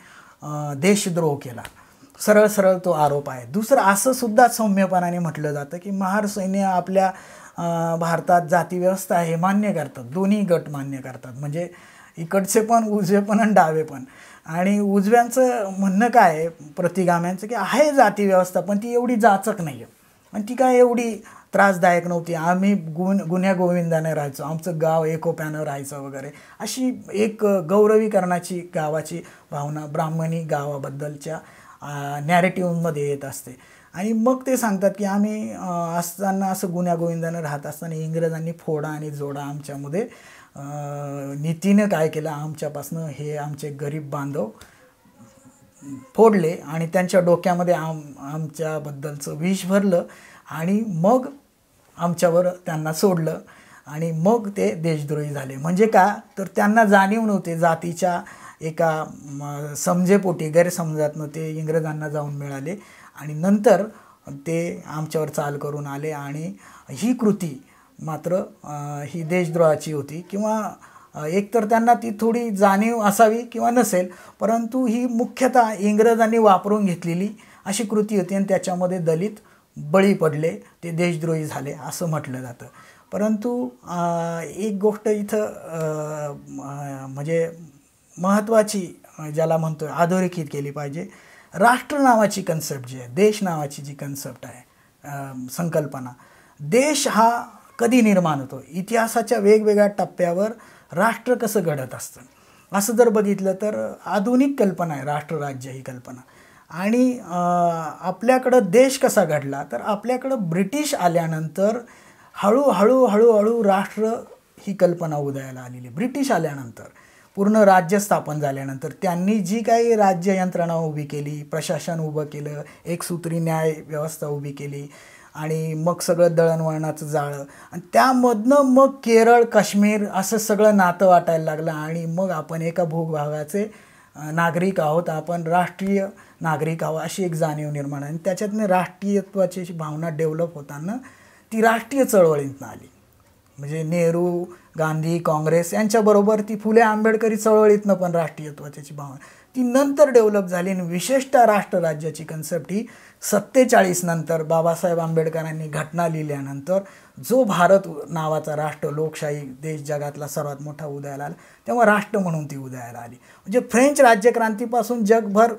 देशद्रोह केला सरळ सरळ तो आरोप आहे दुसरं असं सुद्धा सौम्यपणाने म्हटलं जातं की महार सैन्य आपल्या भारतात जातीव्यवस्था हे मान्य करतात दोन्ही गट मान्य करतात म्हणजे इकडचे पण उजवे पण आणि डावे पण आणि उजव्यांचं म्हणणं काय आहे प्रतिगाम्यांचं की आहे जाती व्यवस्था पण ती एवढी जाचक नाही आहे आणि ती काय एवढी त्रासदायक नव्हती आम्ही गुण गुन्ह्या गोविंदाने राहायचो आमचं गाव एकोप्यानं राहायचं वगैरे अशी एक गौरवीकरणाची गावाची भावना ब्राह्मणी गावाबद्दलच्या नॅरेटिव्हमध्ये येत असते आणि मग ते सांगतात की आम्ही असताना असं गुन्ह्या गोविंदाने राहत असताना इंग्रजांनी फोडा आणि जोडा आमच्यामध्ये नीतीनं काय केलं आमच्यापासनं हे आमचे गरीब बांधव फोडले आणि त्यांच्या डोक्यामध्ये आम आमच्याबद्दलचं विष भरलं आणि मग आमच्यावर त्यांना सोडलं आणि मग ते देशद्रोही झाले म्हणजे का तर त्यांना जाणीव नव्हते जातीच्या एका समजेपोटी गैरसमजात ते इंग्रजांना जाऊन मिळाले आणि नंतर ते आमच्यावर चाल करून आले आणि ही कृती मात्र ही देशद्रोहाची होती किंवा एकतर त्यांना ती थोडी जाणीव असावी किंवा नसेल परंतु ही मुख्यतः इंग्रजांनी वापरून घेतलेली अशी कृती होती आणि त्याच्यामध्ये दलित बळी पडले ते देशद्रोही झाले असं म्हटलं जातं परंतु एक गोष्ट इथं म्हणजे महत्त्वाची ज्याला म्हणतो अधोरेखित केली पाहिजे राष्ट्र नावाची कन्सेप्ट जी आहे देश नावाची जी कन्सेप्ट आहे संकल्पना देश हा कधी निर्माण होतो इतिहासाच्या वेगवेगळ्या टप्प्यावर राष्ट्र कसं घडत असतं असं जर बघितलं तर आधुनिक कल्पना आहे राष्ट्रराज्य ही कल्पना आणि आपल्याकडं देश कसा घडला तर आपल्याकडं ब्रिटिश आल्यानंतर हळूहळू हळूहळू राष्ट्र ही कल्पना उदयाला आलेली ब्रिटिश आल्यानंतर पूर्ण राज्य स्थापन झाल्यानंतर त्यांनी जी काही राज्य यंत्रणा उभी केली प्रशासन उभं केलं एकसूत्री न्याय व्यवस्था उभी केली आणि मग सगळं दळणवळणाचं जाळं आणि त्यामधनं मग केरळ काश्मीर असं सगळं नातं वाटायला लागलं आणि मग आपण एका भूभागाचे नागरिक आहोत आपण राष्ट्रीय नागरिक आहोत अशी एक जाणीव निर्माण आणि त्याच्यातनं राष्ट्रीयत्वाची भावना डेव्हलप होताना ती राष्ट्रीय चळवळींतनं आली म्हणजे नेहरू गांधी काँग्रेस यांच्याबरोबर ती फुले आंबेडकरी चळवळीतनं पण राष्ट्रीयत्वाची भावना ती नंतर डेव्हलप झाली आणि विशेषतः राष्ट्रराज्याची कन्सेप्ट ही सत्तेचाळीसनंतर बाबासाहेब आंबेडकरांनी घटना लिहिल्यानंतर जो भारत नावाचा राष्ट्र लोकशाही देश जगातला सर्वात मोठा उदयाला आला तेव्हा राष्ट्र म्हणून ती उदयाला आली म्हणजे फ्रेंच राज्यक्रांतीपासून जगभर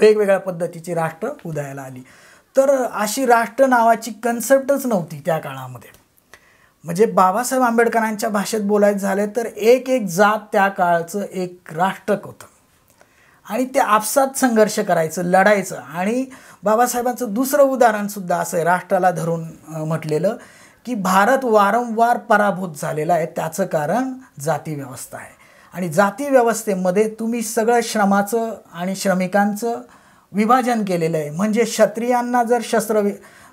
वेगवेगळ्या पद्धतीची राष्ट्र उदयाला आली तर अशी राष्ट्र नावाची कन्सेप्टच नव्हती त्या काळामध्ये म्हणजे बाबासाहेब आंबेडकरांच्या भाषेत बोलायचं झालं तर एक एक जात त्या काळचं एक राष्ट्रक होतं आणि ते आपसात संघर्ष करायचं लढायचं आणि बाबासाहेबांचं दुसरं उदाहरणसुद्धा असं आहे राष्ट्राला धरून म्हटलेलं की भारत वारंवार पराभूत झालेला आहे त्याचं कारण जाती व्यवस्था आहे आणि जाती व्यवस्थेमध्ये तुम्ही सगळं श्रमाचं आणि श्रमिकांचं विभाजन केलेलं आहे म्हणजे क्षत्रियांना जर शस्त्र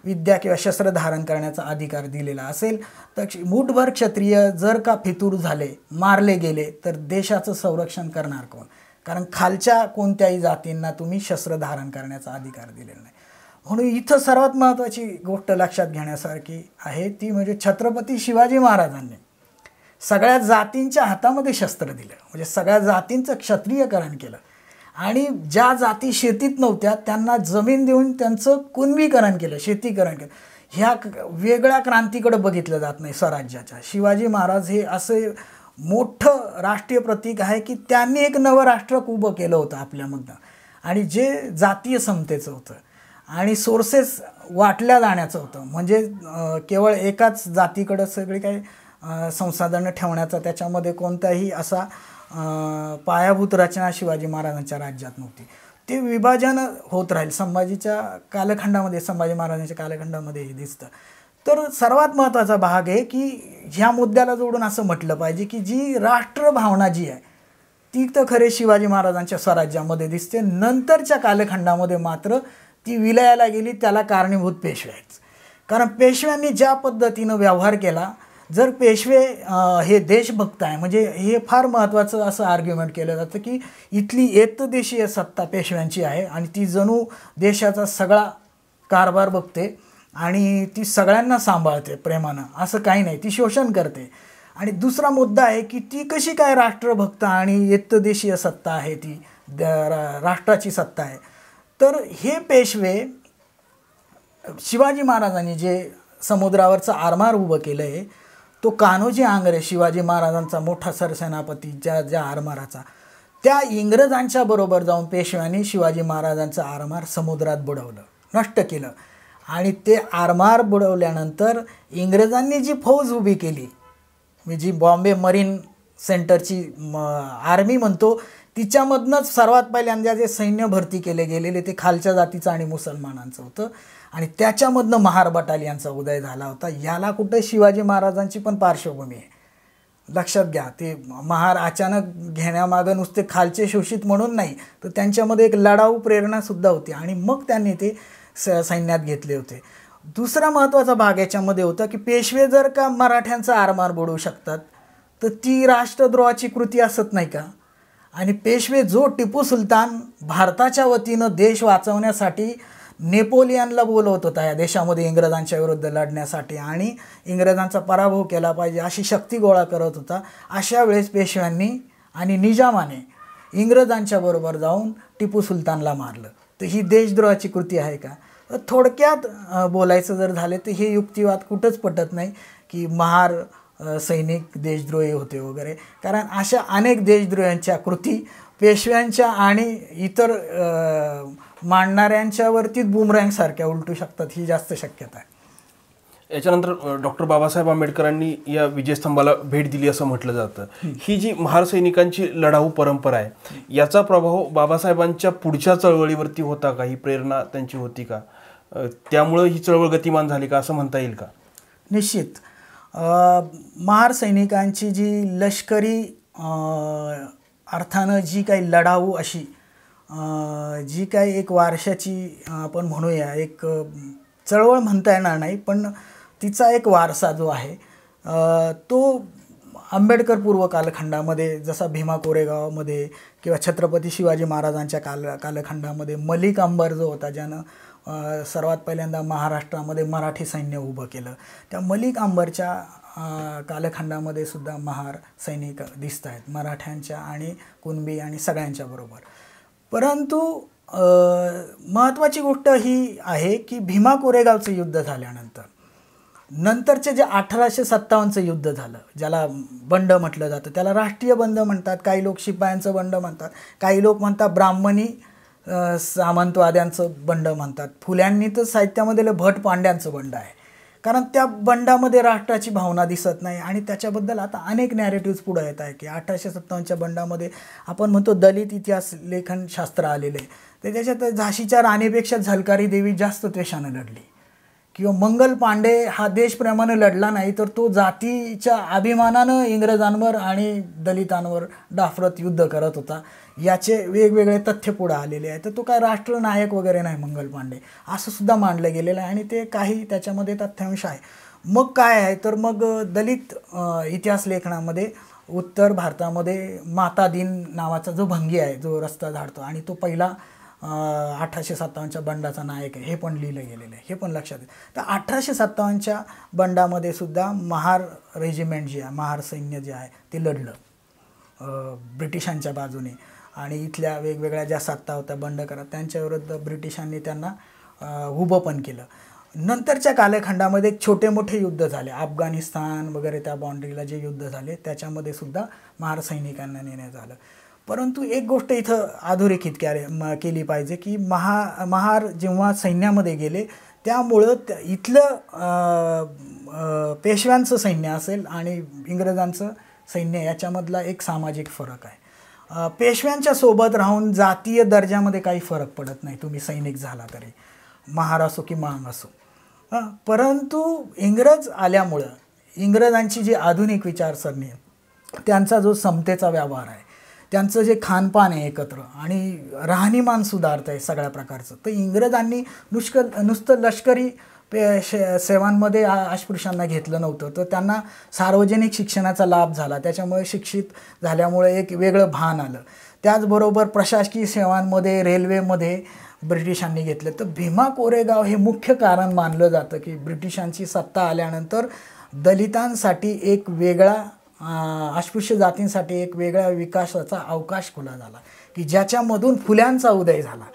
विद्या किंवा शस्त्र धारण करण्याचा अधिकार दिलेला असेल तर मूठभर क्षत्रिय जर का फितूर झाले मारले गेले तर देशाचं संरक्षण करणार कोण कारण खालच्या कोणत्याही जातींना तुम्ही शस्त्र धारण करण्याचा अधिकार दिलेला नाही म्हणून इथं सर्वात महत्त्वाची गोष्ट लक्षात घेण्यासारखी आहे ती म्हणजे छत्रपती शिवाजी महाराजांनी सगळ्या जातींच्या हातामध्ये शस्त्र दिलं म्हणजे सगळ्या जातींचं क्षत्रियकरण केलं आणि ज्या जाती शेतीत नव्हत्या त्यांना जमीन देऊन त्यांचं कुणबीकरण केलं शेतीकरण केलं ह्या वेगळ्या क्रांतीकडे बघितलं जात नाही स्वराज्याच्या शिवाजी महाराज हे असे मोठं राष्ट्रीय प्रतीक आहे की त्यांनी एक नवं राष्ट्र उभं केलं होतं आपल्यामधनं आणि जे जातीय समतेचं होतं आणि सोर्सेस वाटल्या जाण्याचं होतं म्हणजे केवळ एकाच जातीकडं सगळी काही संसाधनं ठेवण्याचा त्याच्यामध्ये कोणताही असा पायाभूत रचना शिवाजी महाराजांच्या राज्यात नव्हती ते विभाजन होत राहील संभाजीच्या कालखंडामध्ये संभाजी महाराजांच्या कालखंडामध्ये हे दिसतं तर सर्वात महत्त्वाचा भाग आहे की ह्या मुद्द्याला जोडून असं म्हटलं पाहिजे की जी राष्ट्रभावना जी आहे ती तर खरे शिवाजी महाराजांच्या स्वराज्यामध्ये दिसते नंतरच्या कालखंडामध्ये मात्र ती विलयाला गेली त्याला कारणीभूत पेशव्याच कारण पेशव्यांनी ज्या पद्धतीनं व्यवहार केला जर पेशवे हे देशभक्त आहे म्हणजे हे फार महत्त्वाचं असं आर्ग्युमेंट केलं जातं की इथली एकदेशीय सत्ता पेशव्यांची आहे आणि ती जणू देशाचा सगळा कारभार बघते आणि ती सगळ्यांना सांभाळते प्रेमानं असं काही नाही ती शोषण करते आणि दुसरा मुद्दा आहे की ती कशी काय राष्ट्रभक्त आणि येतदेशीय सत्ता आहे ती राष्ट्राची सत्ता आहे तर हे पेशवे शिवाजी महाराजांनी जे समुद्रावरचं आरमार उभं केलं आहे तो कान्होजी आंगरे शिवाजी महाराजांचा मोठा सरसेनापती ज्या ज्या आरमाराचा त्या इंग्रजांच्या बरोबर जाऊन पेशव्यांनी शिवाजी महाराजांचं आरमार समुद्रात बुडवलं नष्ट केलं आणि ते आरमार बुडवल्यानंतर इंग्रजांनी जी फौज उभी केली मी म्हणजे जी बॉम्बे मरीन सेंटरची म आर्मी म्हणतो तिच्यामधनंच सर्वात पहिल्यांदा जे सैन्य भरती केले गेलेले ते खालच्या जातीचं आणि मुसलमानांचं होतं आणि त्याच्यामधनं महार बटालियनचा उदय झाला होता याला कुठं शिवाजी महाराजांची पण पार्श्वभूमी आहे लक्षात घ्या ते महार अचानक घेण्यामागं नुसते खालचे शोषित म्हणून नाही तर त्यांच्यामध्ये एक लढाऊ प्रेरणासुद्धा होती आणि मग त्यांनी ते स सैन्यात घेतले होते दुसरा महत्त्वाचा भाग याच्यामध्ये होता की पेशवे जर का मराठ्यांचा आरमार बोडू शकतात तर ती राष्ट्रद्रोहाची कृती असत नाही का आणि पेशवे जो टिपू सुलतान भारताच्या वतीनं देश वाचवण्यासाठी नेपोलियनला बोलवत होता या देशामध्ये इंग्रजांच्या विरुद्ध लढण्यासाठी आणि इंग्रजांचा पराभव केला पाहिजे अशी शक्ती गोळा करत होता अशा वेळेस पेशव्यांनी आणि निजामाने इंग्रजांच्या बरोबर जाऊन टिपू सुलतानला मारलं तर ही देशद्रोहाची कृती आहे का थोडक्यात बोलायचं जर झालं तर हे युक्तिवाद कुठंच पटत नाही की महार सैनिक देशद्रोही होते वगैरे कारण अशा अनेक देशद्रोह्यांच्या कृती पेशव्यांच्या आणि इतर मांडणाऱ्यांच्यावरतीच बुमरँगसारख्या उलटू शकतात ही जास्त शक्यता आहे याच्यानंतर डॉक्टर बाबासाहेब आंबेडकरांनी या विजयस्तंभाला भेट दिली असं म्हटलं जातं ही जी महारसैनिकांची लढाऊ परंपरा आहे याचा प्रभाव बाबासाहेबांच्या पुढच्या चळवळीवरती होता का ही प्रेरणा त्यांची होती का त्यामुळं ही चळवळ गतिमान झाली का असं म्हणता येईल का निश्चित महारसैनिकांची जी लष्करी अर्थानं जी काही लढाऊ अशी जी काही एक वारशाची आपण म्हणूया एक चळवळ म्हणता येणार नाही पण तिचा एक वारसा जो आहे तो आंबेडकर पूर्व कालखंडामध्ये जसा भीमा कोरेगावमध्ये किंवा छत्रपती शिवाजी महाराजांच्या काल कालखंडामध्ये मलिक अंबर जो होता ज्यानं सर्वात पहिल्यांदा महाराष्ट्रामध्ये मराठी सैन्य उभं केलं त्या मलिक अंबरच्या कालखंडामध्ये सुद्धा महार सैनिक दिसत आहेत मराठ्यांच्या आणि कुणबी आणि सगळ्यांच्या बरोबर परंतु महत्त्वाची गोष्ट ही आहे की भीमा कोरेगावचं युद्ध झाल्यानंतर नंतरचे जे अठराशे सत्तावन्नचं युद्ध झालं ज्याला बंड म्हटलं जातं त्याला राष्ट्रीय बंड म्हणतात काही लोक शिपायांचं बंड म्हणतात काही लोक म्हणतात ब्राह्मणी सामंतवाद्यांचं बंड म्हणतात फुल्यांनी तर साहित्यामध्ये भट पांड्यांचं बंड आहे कारण त्या बंडामध्ये राष्ट्राची भावना दिसत नाही आणि त्याच्याबद्दल आता अनेक नॅरेटिव्ज पुढे येत आहे की अठराशे सत्तावन्नच्या बंडामध्ये आपण म्हणतो दलित इतिहास लेखनशास्त्र आलेले आहे तर त्याच्यात झाशीच्या राणीपेक्षा झलकारी देवी जास्त त्वेषानं लढली किंवा मंगल पांडे हा देशप्रेमानं लढला नाही तर तो जातीच्या अभिमानानं इंग्रजांवर आणि दलितांवर डाफरत युद्ध करत होता याचे वेगवेगळे तथ्य पुढं आलेले आहे तर तो काय राष्ट्रनायक वगैरे नाही मंगल पांडे असं सुद्धा मांडलं गेलेलं आहे आणि ते काही त्याच्यामध्ये तथ्यांश आहे मग काय आहे तर मग दलित इतिहास लेखनामध्ये उत्तर भारतामध्ये माता दिन नावाचा जो भंगी आहे जो रस्ता झाडतो आणि तो पहिला अठराशे सत्तावन्नच्या बंडाचा नायक आहे हे पण लिहिलं गेलेलं आहे हे पण लक्षात येईल तर अठराशे सत्तावन्नच्या बंडामध्ये सुद्धा महार रेजिमेंट जे आहे महार सैन्य जे आहे ते लढलं ब्रिटिशांच्या बाजूने आणि इथल्या वेगवेगळ्या ज्या सत्ता होत्या करा त्यांच्याविरुद्ध ब्रिटिशांनी त्यांना उभं पण केलं नंतरच्या कालखंडामध्ये छोटे मोठे युद्ध झाले अफगाणिस्तान वगैरे त्या बाउंड्रीला जे युद्ध झाले त्याच्यामध्ये सुद्धा महार सैनिकांना नेण्यात आलं परंतु एक गोष्ट इथं अधोरेखित के केली पाहिजे की महा महार जेव्हा सैन्यामध्ये गेले त्यामुळं त्या इथलं पेशव्यांचं सैन्य असेल आणि इंग्रजांचं सैन्य याच्यामधला एक सामाजिक फरक आहे पेशव्यांच्या सोबत राहून जातीय दर्जामध्ये काही फरक पडत नाही तुम्ही सैनिक झाला तरी महार असो की महाग असो परंतु इंग्रज आल्यामुळं इंग्रजांची जी आधुनिक विचारसरणी त्यांचा जो समतेचा व्यवहार आहे त्यांचं जे खानपान आहे एकत्र आणि राहणीमान सुधारतं आहे सगळ्या प्रकारचं तर इंग्रजांनी नुष्क नुसतं लष्करी पे शे सेवांमध्ये अस्पृश्यांना घेतलं नव्हतं तर त्यांना सार्वजनिक शिक्षणाचा लाभ झाला त्याच्यामुळे शिक्षित झाल्यामुळे एक वेगळं भान आलं त्याचबरोबर प्रशासकीय सेवांमध्ये रेल्वेमध्ये ब्रिटिशांनी घेतलं तर भीमा कोरेगाव हे मुख्य कारण मानलं जातं की ब्रिटिशांची सत्ता आल्यानंतर दलितांसाठी एक वेगळा अस्पृश्य जातींसाठी एक वेगळ्या विकासाचा अवकाश खुला झाला की ज्याच्यामधून फुल्यांचा उदय झाला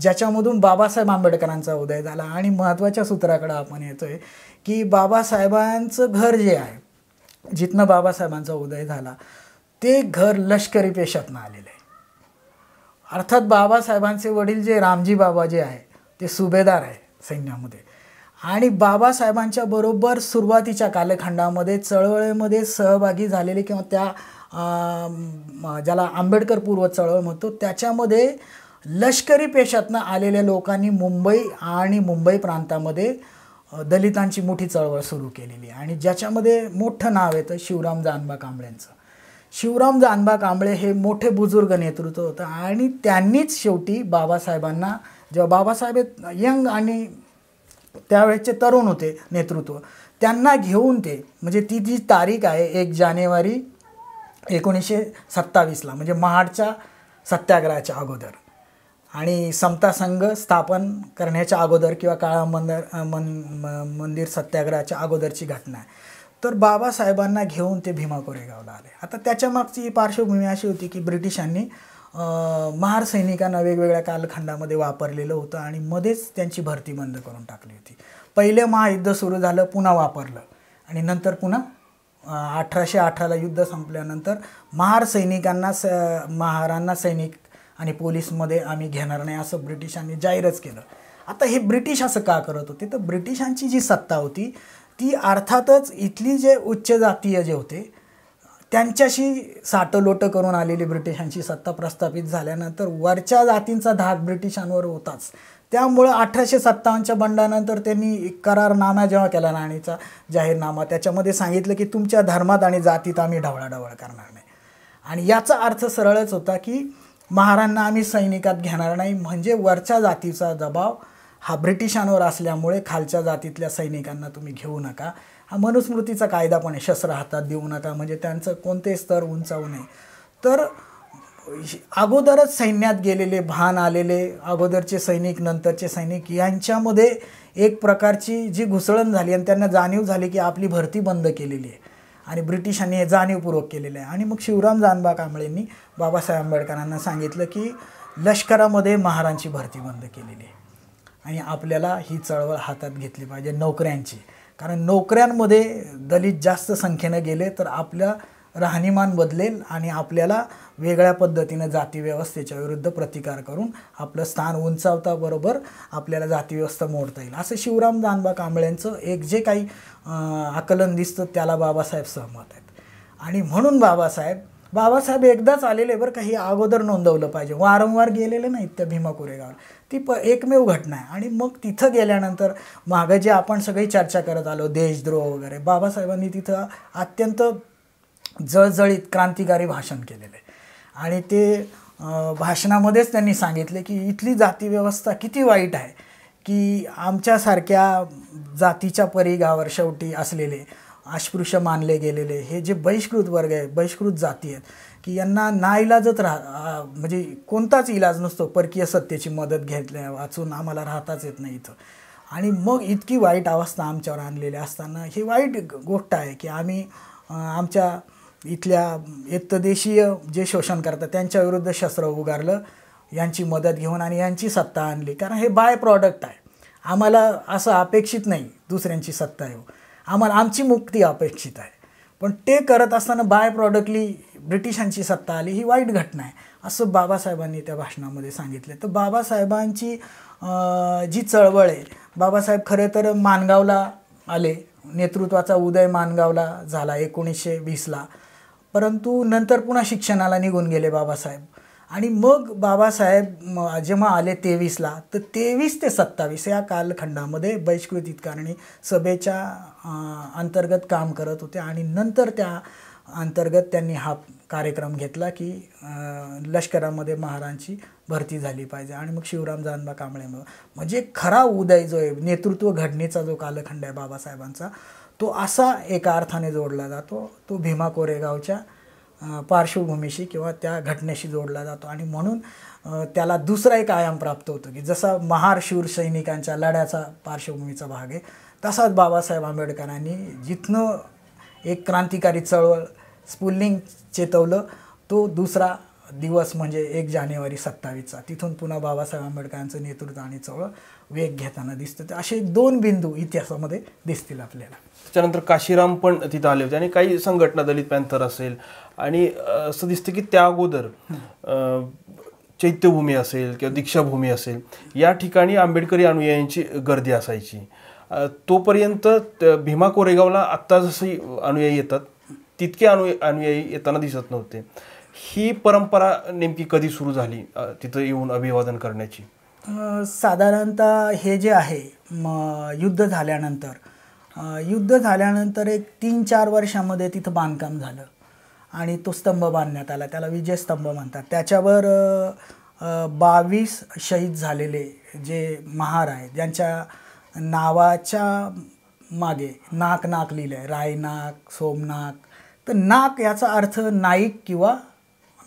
ज्याच्यामधून बाबासाहेब आंबेडकरांचा उदय झाला आणि महत्त्वाच्या सूत्राकडे आपण येतो आहे की बाबासाहेबांचं घर जे आहे जिथनं बाबासाहेबांचा उदय झाला ते घर लष्करी पेशातनं आलेलं आहे अर्थात बाबासाहेबांचे वडील जे रामजी बाबा जे आहे ते सुभेदार आहे सैन्यामध्ये आणि बाबासाहेबांच्या बरोबर सुरुवातीच्या कालखंडामध्ये चळवळीमध्ये सहभागी झालेले किंवा त्या ज्याला आंबेडकर पूर्व चळवळ म्हणतो त्याच्यामध्ये लष्करी पेशातनं आलेल्या लोकांनी मुंबई आणि मुंबई प्रांतामध्ये दलितांची मोठी चळवळ सुरू केलेली आणि ज्याच्यामध्ये मोठं नाव येतं शिवराम जानबा कांबळेंचं शिवराम जानबा कांबळे हे मोठे बुजुर्ग नेतृत्व होतं आणि त्यांनीच शेवटी बाबासाहेबांना जेव्हा बाबासाहेब यंग आणि त्यावेळेचे तरुण होते नेतृत्व त्यांना घेऊन ते म्हणजे ती जी तारीख आहे एक जानेवारी एकोणीसशे सत्तावीसला म्हणजे महाडच्या सत्याग्रहाच्या अगोदर आणि समता संघ स्थापन करण्याच्या अगोदर किंवा काळा मंदिर मन मंदिर सत्याग्रहाच्या अगोदरची घटना आहे तर बाबासाहेबांना घेऊन ते भीमा कोरेगावला आले आता त्याच्यामागची पार्श्वभूमी अशी होती की ब्रिटिशांनी महार सैनिकांना वेगवेगळ्या कालखंडामध्ये वापरलेलं होतं आणि मध्येच त्यांची भरती बंद करून टाकली होती पहिलं महायुद्ध सुरू झालं पुन्हा वापरलं आणि नंतर पुन्हा अठराशे अठराला युद्ध संपल्यानंतर महार सैनिकांना स महारांना सैनिक आणि पोलीसमध्ये आम्ही घेणार नाही असं ब्रिटिशांनी जाहीरच केलं आता हे ब्रिटिश असं का करत होते तर ब्रिटिशांची जी सत्ता होती ती अर्थातच इथली जे उच्च जातीय जे होते त्यांच्याशी साटलोटं करून आलेली ब्रिटिशांची सत्ता प्रस्थापित झाल्यानंतर वरच्या जातींचा धाक ब्रिटिशांवर होताच त्यामुळं अठराशे सत्तावन्नच्या बंडानंतर त्यांनी करारनामा जेव्हा केला नाणीचा जाहीरनामा त्याच्यामध्ये सांगितलं की तुमच्या धर्मात आणि जातीत आम्ही ढवळाढवळ करणार नाही आणि याचा अर्थ सरळच होता की महारांना आम्ही सैनिकात घेणार नाही म्हणजे वरच्या जातीचा दबाव हा ब्रिटिशांवर असल्यामुळे खालच्या जातीतल्या सैनिकांना तुम्ही घेऊ नका हा मनुस्मृतीचा कायदा पण आहे शस्त्र हातात देऊ नका म्हणजे त्यांचं कोणते स्तर उंचावू नये तर अगोदरच सैन्यात गेलेले भान आलेले अगोदरचे सैनिक नंतरचे सैनिक यांच्यामध्ये एक प्रकारची जी घुसळण झाली आणि त्यांना जाणीव झाली की आपली भरती बंद केलेली आहे आणि ब्रिटिशांनी हे जाणीवपूर्वक केलेलं आहे आणि मग शिवराम जानबा कांबळेंनी बाबासाहेब आंबेडकरांना सांगितलं की लष्करामध्ये महारांची भरती बंद केलेली आहे आणि आपल्याला ही चळवळ हातात घेतली पाहिजे नोकऱ्यांची कारण नोकऱ्यांमध्ये दलित जास्त संख्येनं गेले तर आपलं राहणीमान बदलेल आणि आपल्याला वेगळ्या पद्धतीनं जातीव्यवस्थेच्या विरुद्ध प्रतिकार करून आपलं स्थान उंचावता बरोबर आपल्याला जातीव्यवस्था मोडता येईल असं शिवराम दानबा कांबळेंचं एक जे काही आकलन दिसतं त्याला बाबासाहेब सहमत आहेत आणि म्हणून बाबासाहेब बाबासाहेब एकदाच आलेले बरं काही अगोदर नोंदवलं पाहिजे वारंवार गेलेले नाहीत त्या भीमा कोरेगावला ती प एकमेव घटना आहे आणि मग तिथं गेल्यानंतर मागं जे आपण सगळी चर्चा करत आलो देशद्रोह वगैरे बाबासाहेबांनी तिथं अत्यंत जळजळीत क्रांतिकारी भाषण केलेलं आहे आणि ते भाषणामध्येच त्यांनी सांगितले की इथली जातीव्यवस्था किती वाईट आहे की आमच्यासारख्या जातीच्या परिगावर शेवटी असलेले अस्पृश्य मानले गेलेले हे जे बहिष्कृत वर्ग आहे बहिष्कृत जाती आहेत की यांना नाइलाजच राह म्हणजे कोणताच इलाज नसतो परकीय सत्तेची मदत घेतल्या वाचून आम्हाला राहताच येत नाही इथं आणि मग इतकी वाईट अवस्था आमच्यावर आणलेली असताना ही वाईट गोष्ट आहे की आम्ही आमच्या इथल्या एकतदेशीय जे शोषण करतात त्यांच्याविरुद्ध शस्त्र उगारलं यांची मदत घेऊन आणि यांची सत्ता आणली कारण हे बाय प्रॉडक्ट आहे आम्हाला असं अपेक्षित नाही दुसऱ्यांची सत्ता येऊ आम्हाला आमची मुक्ती अपेक्षित आहे पण ते करत असताना बाय प्रॉडक्टली ब्रिटिशांची सत्ता आली ही वाईट घटना आहे असं बाबासाहेबांनी त्या भाषणामध्ये सांगितलं तर बाबासाहेबांची जी चळवळ आहे बाबासाहेब खरे तर मानगावला आले नेतृत्वाचा उदय मानगावला झाला एकोणीसशे वीसला परंतु नंतर पुन्हा शिक्षणाला निघून गेले बाबासाहेब आणि मग बाबासाहेब जेव्हा आले तेवीसला तर तेवीस ते सत्तावीस या कालखंडामध्ये बहिष्कृत कारणी सभेच्या अंतर्गत काम करत होते आणि नंतर त्या अंतर्गत त्यांनी हा कार्यक्रम घेतला की लष्करामध्ये महारांची भरती झाली पाहिजे आणि मग शिवराम जानबा कांबळे म्हणजे खरा उदय जो आहे नेतृत्व घडणीचा जो कालखंड आहे बाबासाहेबांचा तो असा एका अर्थाने जोडला जातो तो भीमा कोरेगावच्या पार्श्वभूमीशी किंवा त्या घटनेशी जोडला जातो आणि म्हणून त्याला दुसरा एक आयाम प्राप्त होतो की जसा महार शूर सैनिकांच्या लढ्याचा पार्श्वभूमीचा भाग आहे तसाच बाबासाहेब आंबेडकरांनी जिथनं एक क्रांतिकारी चळवळ स्पुलिंग चेतवलं तो दुसरा दिवस म्हणजे एक जानेवारी सत्तावीसचा तिथून पुन्हा बाबासाहेब आंबेडकरांचं नेतृत्व आणि चळवळ वेग घेताना दिसतं ते असे दोन बिंदू इतिहासामध्ये दिसतील आपल्याला त्याच्यानंतर काशीराम पण तिथं आले होते आणि काही संघटना दलित पॅन्थर असेल आणि असं दिसतं की त्या अगोदर चैत्यभूमी असेल किंवा दीक्षाभूमी असेल या ठिकाणी आंबेडकरी अनुयायांची गर्दी असायची तोपर्यंत भीमा कोरेगावला आत्ता जसे अनुयायी येतात तितके अनुय अनुयायी येताना दिसत नव्हते ही परंपरा नेमकी कधी सुरू झाली तिथं येऊन अभिवादन करण्याची साधारणतः हे जे आहे युद्ध झाल्यानंतर युद्ध झाल्यानंतर एक तीन चार वर्षामध्ये तिथं बांधकाम झालं आणि तो स्तंभ बांधण्यात आला त्याला विजयस्तंभ म्हणतात त्याच्यावर बावीस शहीद झालेले जे महार आहेत ज्यांच्या नावाच्या मागे नाक नाक लिहिलं आहे राय नाक सोमनाक तर नाक याचा अर्थ नाईक किंवा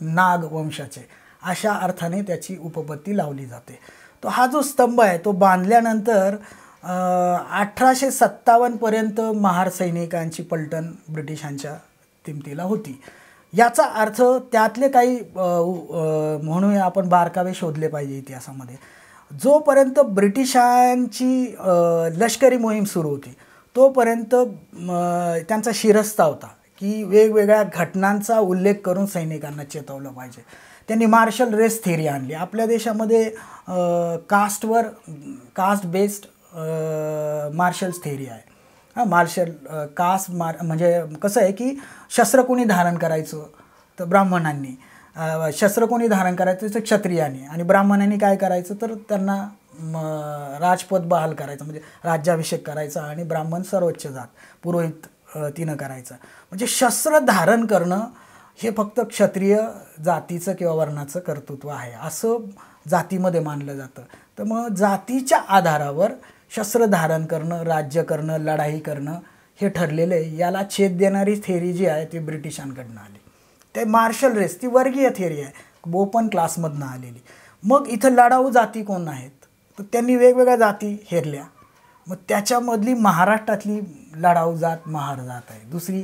नाग वंशाचे अशा अर्थाने त्याची उपपत्ती लावली जाते तो हा जो स्तंभ आहे तो बांधल्यानंतर अठराशे सत्तावन्नपर्यंत महार सैनिकांची पलटण ब्रिटिशांच्या किमतीला होती याचा अर्थ त्यातले काही म्हणूया आपण बारकावे शोधले पाहिजे इतिहासामध्ये जोपर्यंत ब्रिटिशांची लष्करी मोहीम सुरू होती तोपर्यंत त्यांचा शिरस्ता होता की वेगवेगळ्या घटनांचा उल्लेख करून सैनिकांना चेतवलं पाहिजे त्यांनी मार्शल रेस थेरी आणली आपल्या देशामध्ये कास्टवर कास्ट बेस्ड मार्शल्स थेरी आहे हां मार्शल कास्ट मार म्हणजे कसं आहे की शस्त्र कोणी धारण करायचं तर ब्राह्मणांनी शस्त्र कोणी धारण करायचं तर क्षत्रियांनी आणि ब्राह्मणांनी काय करायचं तर त्यांना राजपद बहाल करायचं म्हणजे राज्याभिषेक करायचा आणि ब्राह्मण सर्वोच्च जात पुरोहित तिनं करायचं म्हणजे शस्त्र धारण करणं हे फक्त क्षत्रिय जातीचं किंवा वर्णाचं कर्तृत्व आहे असं जातीमध्ये मानलं जातं तर मग जातीच्या आधारावर शस्त्र धारण करणं राज्य करणं लढाई करणं हे ठरलेलं आहे याला छेद देणारी थेरी जी आहे ती ब्रिटिशांकडनं आली ते मार्शल रेस ती वर्गीय थेरी आहे बोपन क्लासमधनं आलेली मग इथं लढाऊ जाती कोण आहेत तर त्यांनी वेगवेगळ्या जाती हेरल्या मग त्याच्यामधली महाराष्ट्रातली लढाऊ जात महार जात आहे दुसरी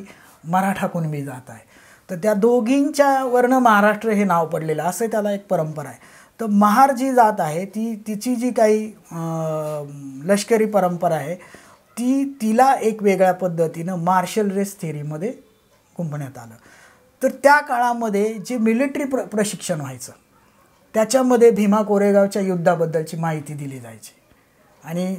मराठा कुणबी जात आहे तर त्या दोघींच्या वर्ण महाराष्ट्र हे नाव पडलेलं असं त्याला एक परंपरा आहे तर महार जी जात आहे ती तिची जी काही लष्करी परंपरा आहे ती तिला एक वेगळ्या पद्धतीनं मार्शल रेस थेरीमध्ये कुंपण्यात आलं तर त्या काळामध्ये जे मिलिटरी प्र प्रशिक्षण व्हायचं त्याच्यामध्ये भीमा कोरेगावच्या युद्धाबद्दलची माहिती दिली जायची आणि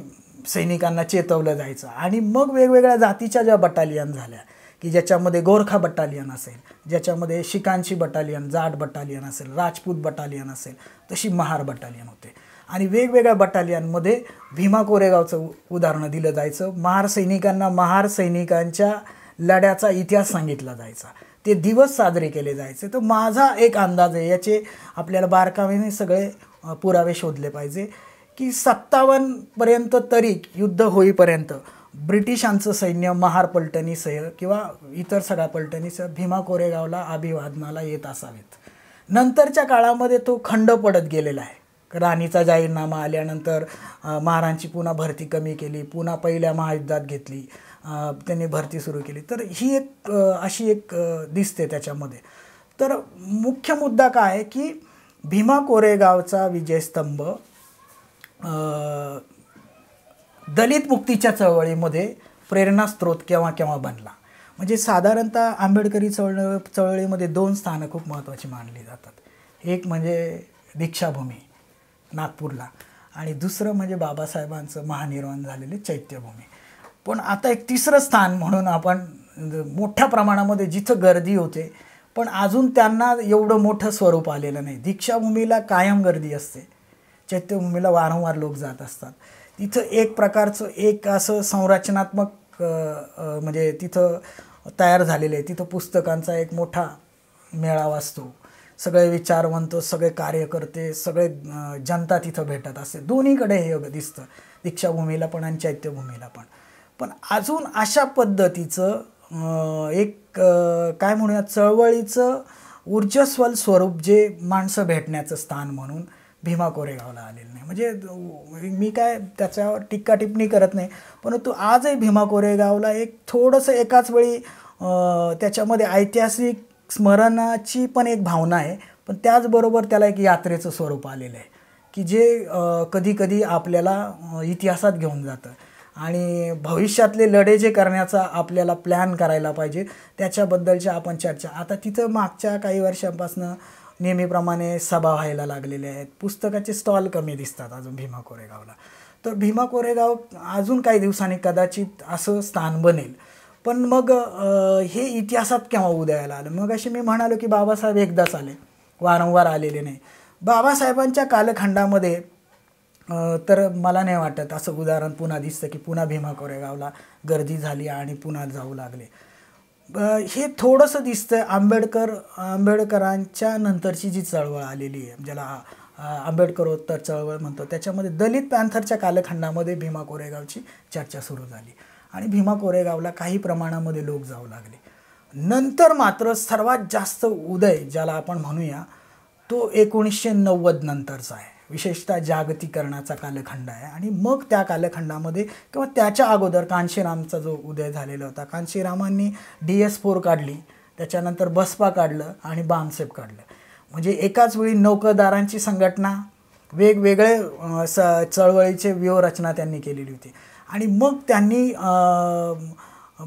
सैनिकांना चेतवलं जायचं आणि मग वेगवेगळ्या जातीच्या ज्या बटालियन झाल्या की ज्याच्यामध्ये गोरखा बटालियन असेल ज्याच्यामध्ये शिकांशी बटालियन जाट बटालियन असेल राजपूत बटालियन असेल तशी महार बटालियन होते आणि वेगवेगळ्या बटालियनमध्ये भीमा कोरेगावचं उदाहरणं दिलं जायचं महार सैनिकांना महार सैनिकांच्या लढ्याचा इतिहास सांगितला जायचा ते दिवस साजरे केले जायचे तर माझा एक अंदाज आहे याचे आपल्याला बारकावेने सगळे पुरावे शोधले पाहिजे की पर्यंत तरी युद्ध होईपर्यंत ब्रिटिशांचं सैन्य महार पलटणी किंवा इतर सगळ्या पलटणीसह भीमा कोरेगावला अभिवादनाला येत असावेत नंतरच्या काळामध्ये तो खंड पडत गेलेला आहे राणीचा जाहीरनामा आल्यानंतर महारांची पुन्हा भरती कमी केली पुन्हा पहिल्या महायुद्धात घेतली त्यांनी भरती सुरू केली तर ही एक अशी एक दिसते त्याच्यामध्ये तर मुख्य मुद्दा काय आहे की भीमा कोरेगावचा विजयस्तंभ दलित मुक्तीच्या चळवळीमध्ये प्रेरणास्त्रोत केव्हा केव्हा बनला म्हणजे साधारणतः आंबेडकरी चळ चळवळीमध्ये दोन स्थानं खूप महत्त्वाची मानली जातात एक म्हणजे दीक्षाभूमी नागपूरला आणि दुसरं म्हणजे बाबासाहेबांचं महानिर्वाण झालेले चैत्यभूमी पण आता एक तिसरं स्थान म्हणून आपण मोठ्या प्रमाणामध्ये जिथं गर्दी होते पण अजून त्यांना एवढं मोठं स्वरूप आलेलं नाही दीक्षाभूमीला कायम गर्दी असते चैत्यभूमीला वारंवार लोक जात असतात तिथं एक प्रकारचं एक असं संरचनात्मक म्हणजे तिथं तयार झालेलं आहे तिथं पुस्तकांचा एक मोठा मेळावा असतो सगळे विचारवंत सगळे कार्यकर्ते सगळे जनता तिथं भेटत असते दोन्हीकडे हे दिसतं दीक्षाभूमीला पण आणि चैत्यभूमीला पण पण अजून अशा पद्धतीचं एक काय म्हणूया चळवळीचं ऊर्जस्वल स्वरूप जे माणसं भेटण्याचं स्थान म्हणून भीमा कोरेगावला आलेली नाही म्हणजे मी काय त्याच्यावर टिक्का टिप्पणी करत नाही परंतु आजही भीमा कोरेगावला एक थोडंसं एकाच वेळी त्याच्यामध्ये ऐतिहासिक स्मरणाची पण एक भावना आहे पण त्याचबरोबर त्याला एक यात्रेचं स्वरूप आलेलं आहे की जे कधीकधी आपल्याला इतिहासात घेऊन जातं आणि भविष्यातले लढे जे करण्याचा आपल्याला प्लॅन करायला पाहिजे त्याच्याबद्दलच्या आपण चर्चा आता तिथं मागच्या काही वर्षांपासनं नेहमीप्रमाणे सभा व्हायला लागलेल्या आहेत पुस्तकाचे स्टॉल कमी दिसतात अजून भीमा कोरेगावला तर भीमा कोरेगाव अजून काही दिवसांनी कदाचित असं स्थान बनेल पण मग हे इतिहासात केव्हा उदयाला आलं मग अशी मी म्हणालो की बाबासाहेब एकदाच आले वारंवार आलेले नाही बाबासाहेबांच्या कालखंडामध्ये तर मला नाही वाटत असं उदाहरण पुन्हा दिसतं की पुन्हा भीमा कोरेगावला गर्दी झाली आणि पुन्हा जाऊ लागले हे थोडंसं दिसतं आंबेडकर आंबेडकरांच्या नंतरची जी चळवळ आलेली आहे ज्याला आंबेडकरोत्तर चळवळ म्हणतो त्याच्यामध्ये दलित पॅन्थरच्या कालखंडामध्ये भीमा कोरेगावची चर्चा सुरू झाली आणि भीमा कोरेगावला काही प्रमाणामध्ये लोक जाऊ लागले नंतर मात्र सर्वात जास्त उदय ज्याला आपण म्हणूया तो एकोणीसशे नव्वद नंतरचा आहे विशेषतः जागतिकरणाचा कालखंड आहे आणि मग त्या कालखंडामध्ये किंवा त्याच्या अगोदर कांशीरामचा जो उदय झालेला होता कांशीरामांनी डी एस फोर काढली त्याच्यानंतर बसपा काढलं आणि बामसेप काढलं म्हणजे एकाच वेळी नौकदारांची संघटना वेगवेगळे स चळवळीचे व्यूहरचना त्यांनी केलेली होती आणि मग त्यांनी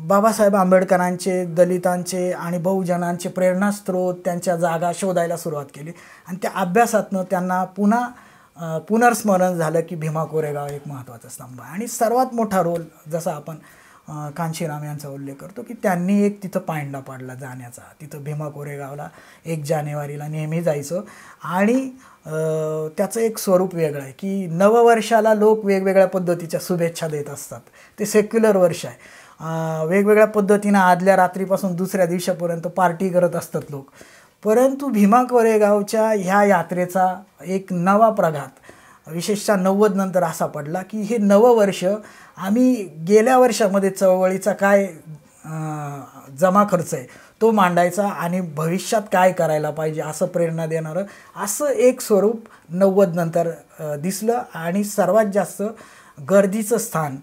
बाबासाहेब आंबेडकरांचे दलितांचे आणि बहुजनांचे प्रेरणास्त्रोत त्यांच्या जागा शोधायला सुरुवात केली आणि त्या अभ्यासातनं त्यांना पुन्हा पुनर्स्मरण झालं की भीमा कोरेगाव एक महत्त्वाचा स्तंभ आहे आणि सर्वात मोठा रोल जसा आपण कांशीराम यांचा उल्लेख करतो की त्यांनी एक तिथं पायंडा पाडला जाण्याचा तिथं भीमा कोरेगावला एक जानेवारीला नेहमी जायचं आणि त्याचं एक स्वरूप वेगळं आहे की नववर्षाला लोक वेगवेगळ्या पद्धतीच्या शुभेच्छा देत असतात ते सेक्युलर वर्ष आहे वेगवेगळ्या पद्धतीनं आदल्या रात्रीपासून दुसऱ्या दिवसापर्यंत पार्टी करत असतात लोक परंतु भीमा कोरेगावच्या ह्या यात्रेचा एक नवा प्रघात विशेषतः नव्वद नंतर असा पडला की हे नवं वर्ष आम्ही गेल्या वर्षामध्ये चळवळीचा काय जमा खर्च आहे तो मांडायचा आणि भविष्यात काय करायला पाहिजे असं प्रेरणा देणारं असं एक स्वरूप नव्वद नंतर दिसलं आणि सर्वात जास्त गर्दीचं स्थान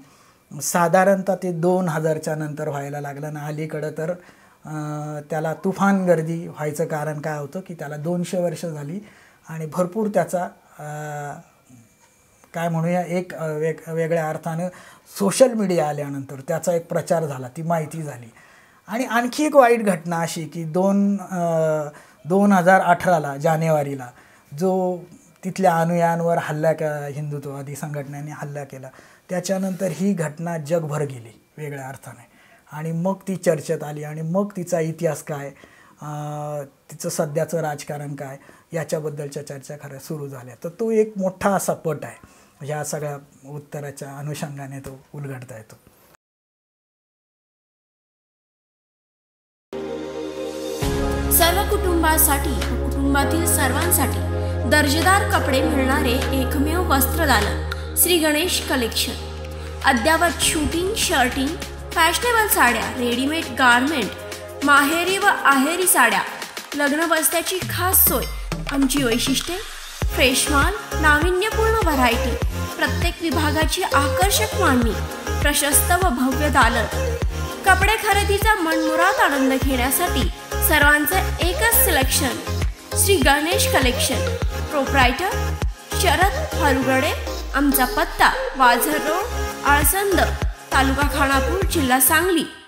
साधारणतः ते दोन हजारच्या नंतर व्हायला लागलं ना अलीकडं तर त्याला तुफान गर्दी व्हायचं कारण काय होतं की त्याला दोनशे वर्ष झाली आणि भरपूर त्याचा काय म्हणूया एक वेग वेगळ्या अर्थानं सोशल मीडिया आल्यानंतर त्याचा एक प्रचार झाला ती माहिती झाली आणि आणखी एक वाईट घटना अशी की दोन दोन हजार अठराला जानेवारीला जो तिथल्या अनुयांवर हल्ला क हिंदुत्ववादी संघटनेने हल्ला केला त्याच्यानंतर ही घटना जगभर गेली वेगळ्या अर्थाने आणि मग ती चर्चेत आली आणि मग तिचा इतिहास काय तिचं सध्याचं राजकारण काय याच्याबद्दलच्या चर्चा खऱ्या सुरू झाल्या तर तो एक मोठा असा पट आहे ह्या सगळ्या उत्तराच्या अनुषंगाने तो उलगडता येतो सर्व कुटुंबासाठी कुटुंबातील सर्वांसाठी दर्जेदार कपडे मिळणारे एकमेव वस्त्रदालन श्री गणेश कलेक्शन अद्यावत शूटिंग शर्टिंग फॅशनेबल साड्या रेडीमेड गारमेंट माहेरी व आहेरी साड्या लग्न वस्त्याची खास सोय आमची वैशिष्ट्ये फ्रेश माल नाविन्यपूर्ण व्हरायटी प्रत्येक विभागाची आकर्षक मांडणी प्रशस्त व भव्य दालन कपडे खरेदीचा मनमुरात आनंद घेण्यासाठी सर्वांचं एकच selection Shri Ganesh collection proprietor Sharad Harugade आमचा पत्ता वाझर रोड आळसंद तालुका खानापूर जिल्हा सांगली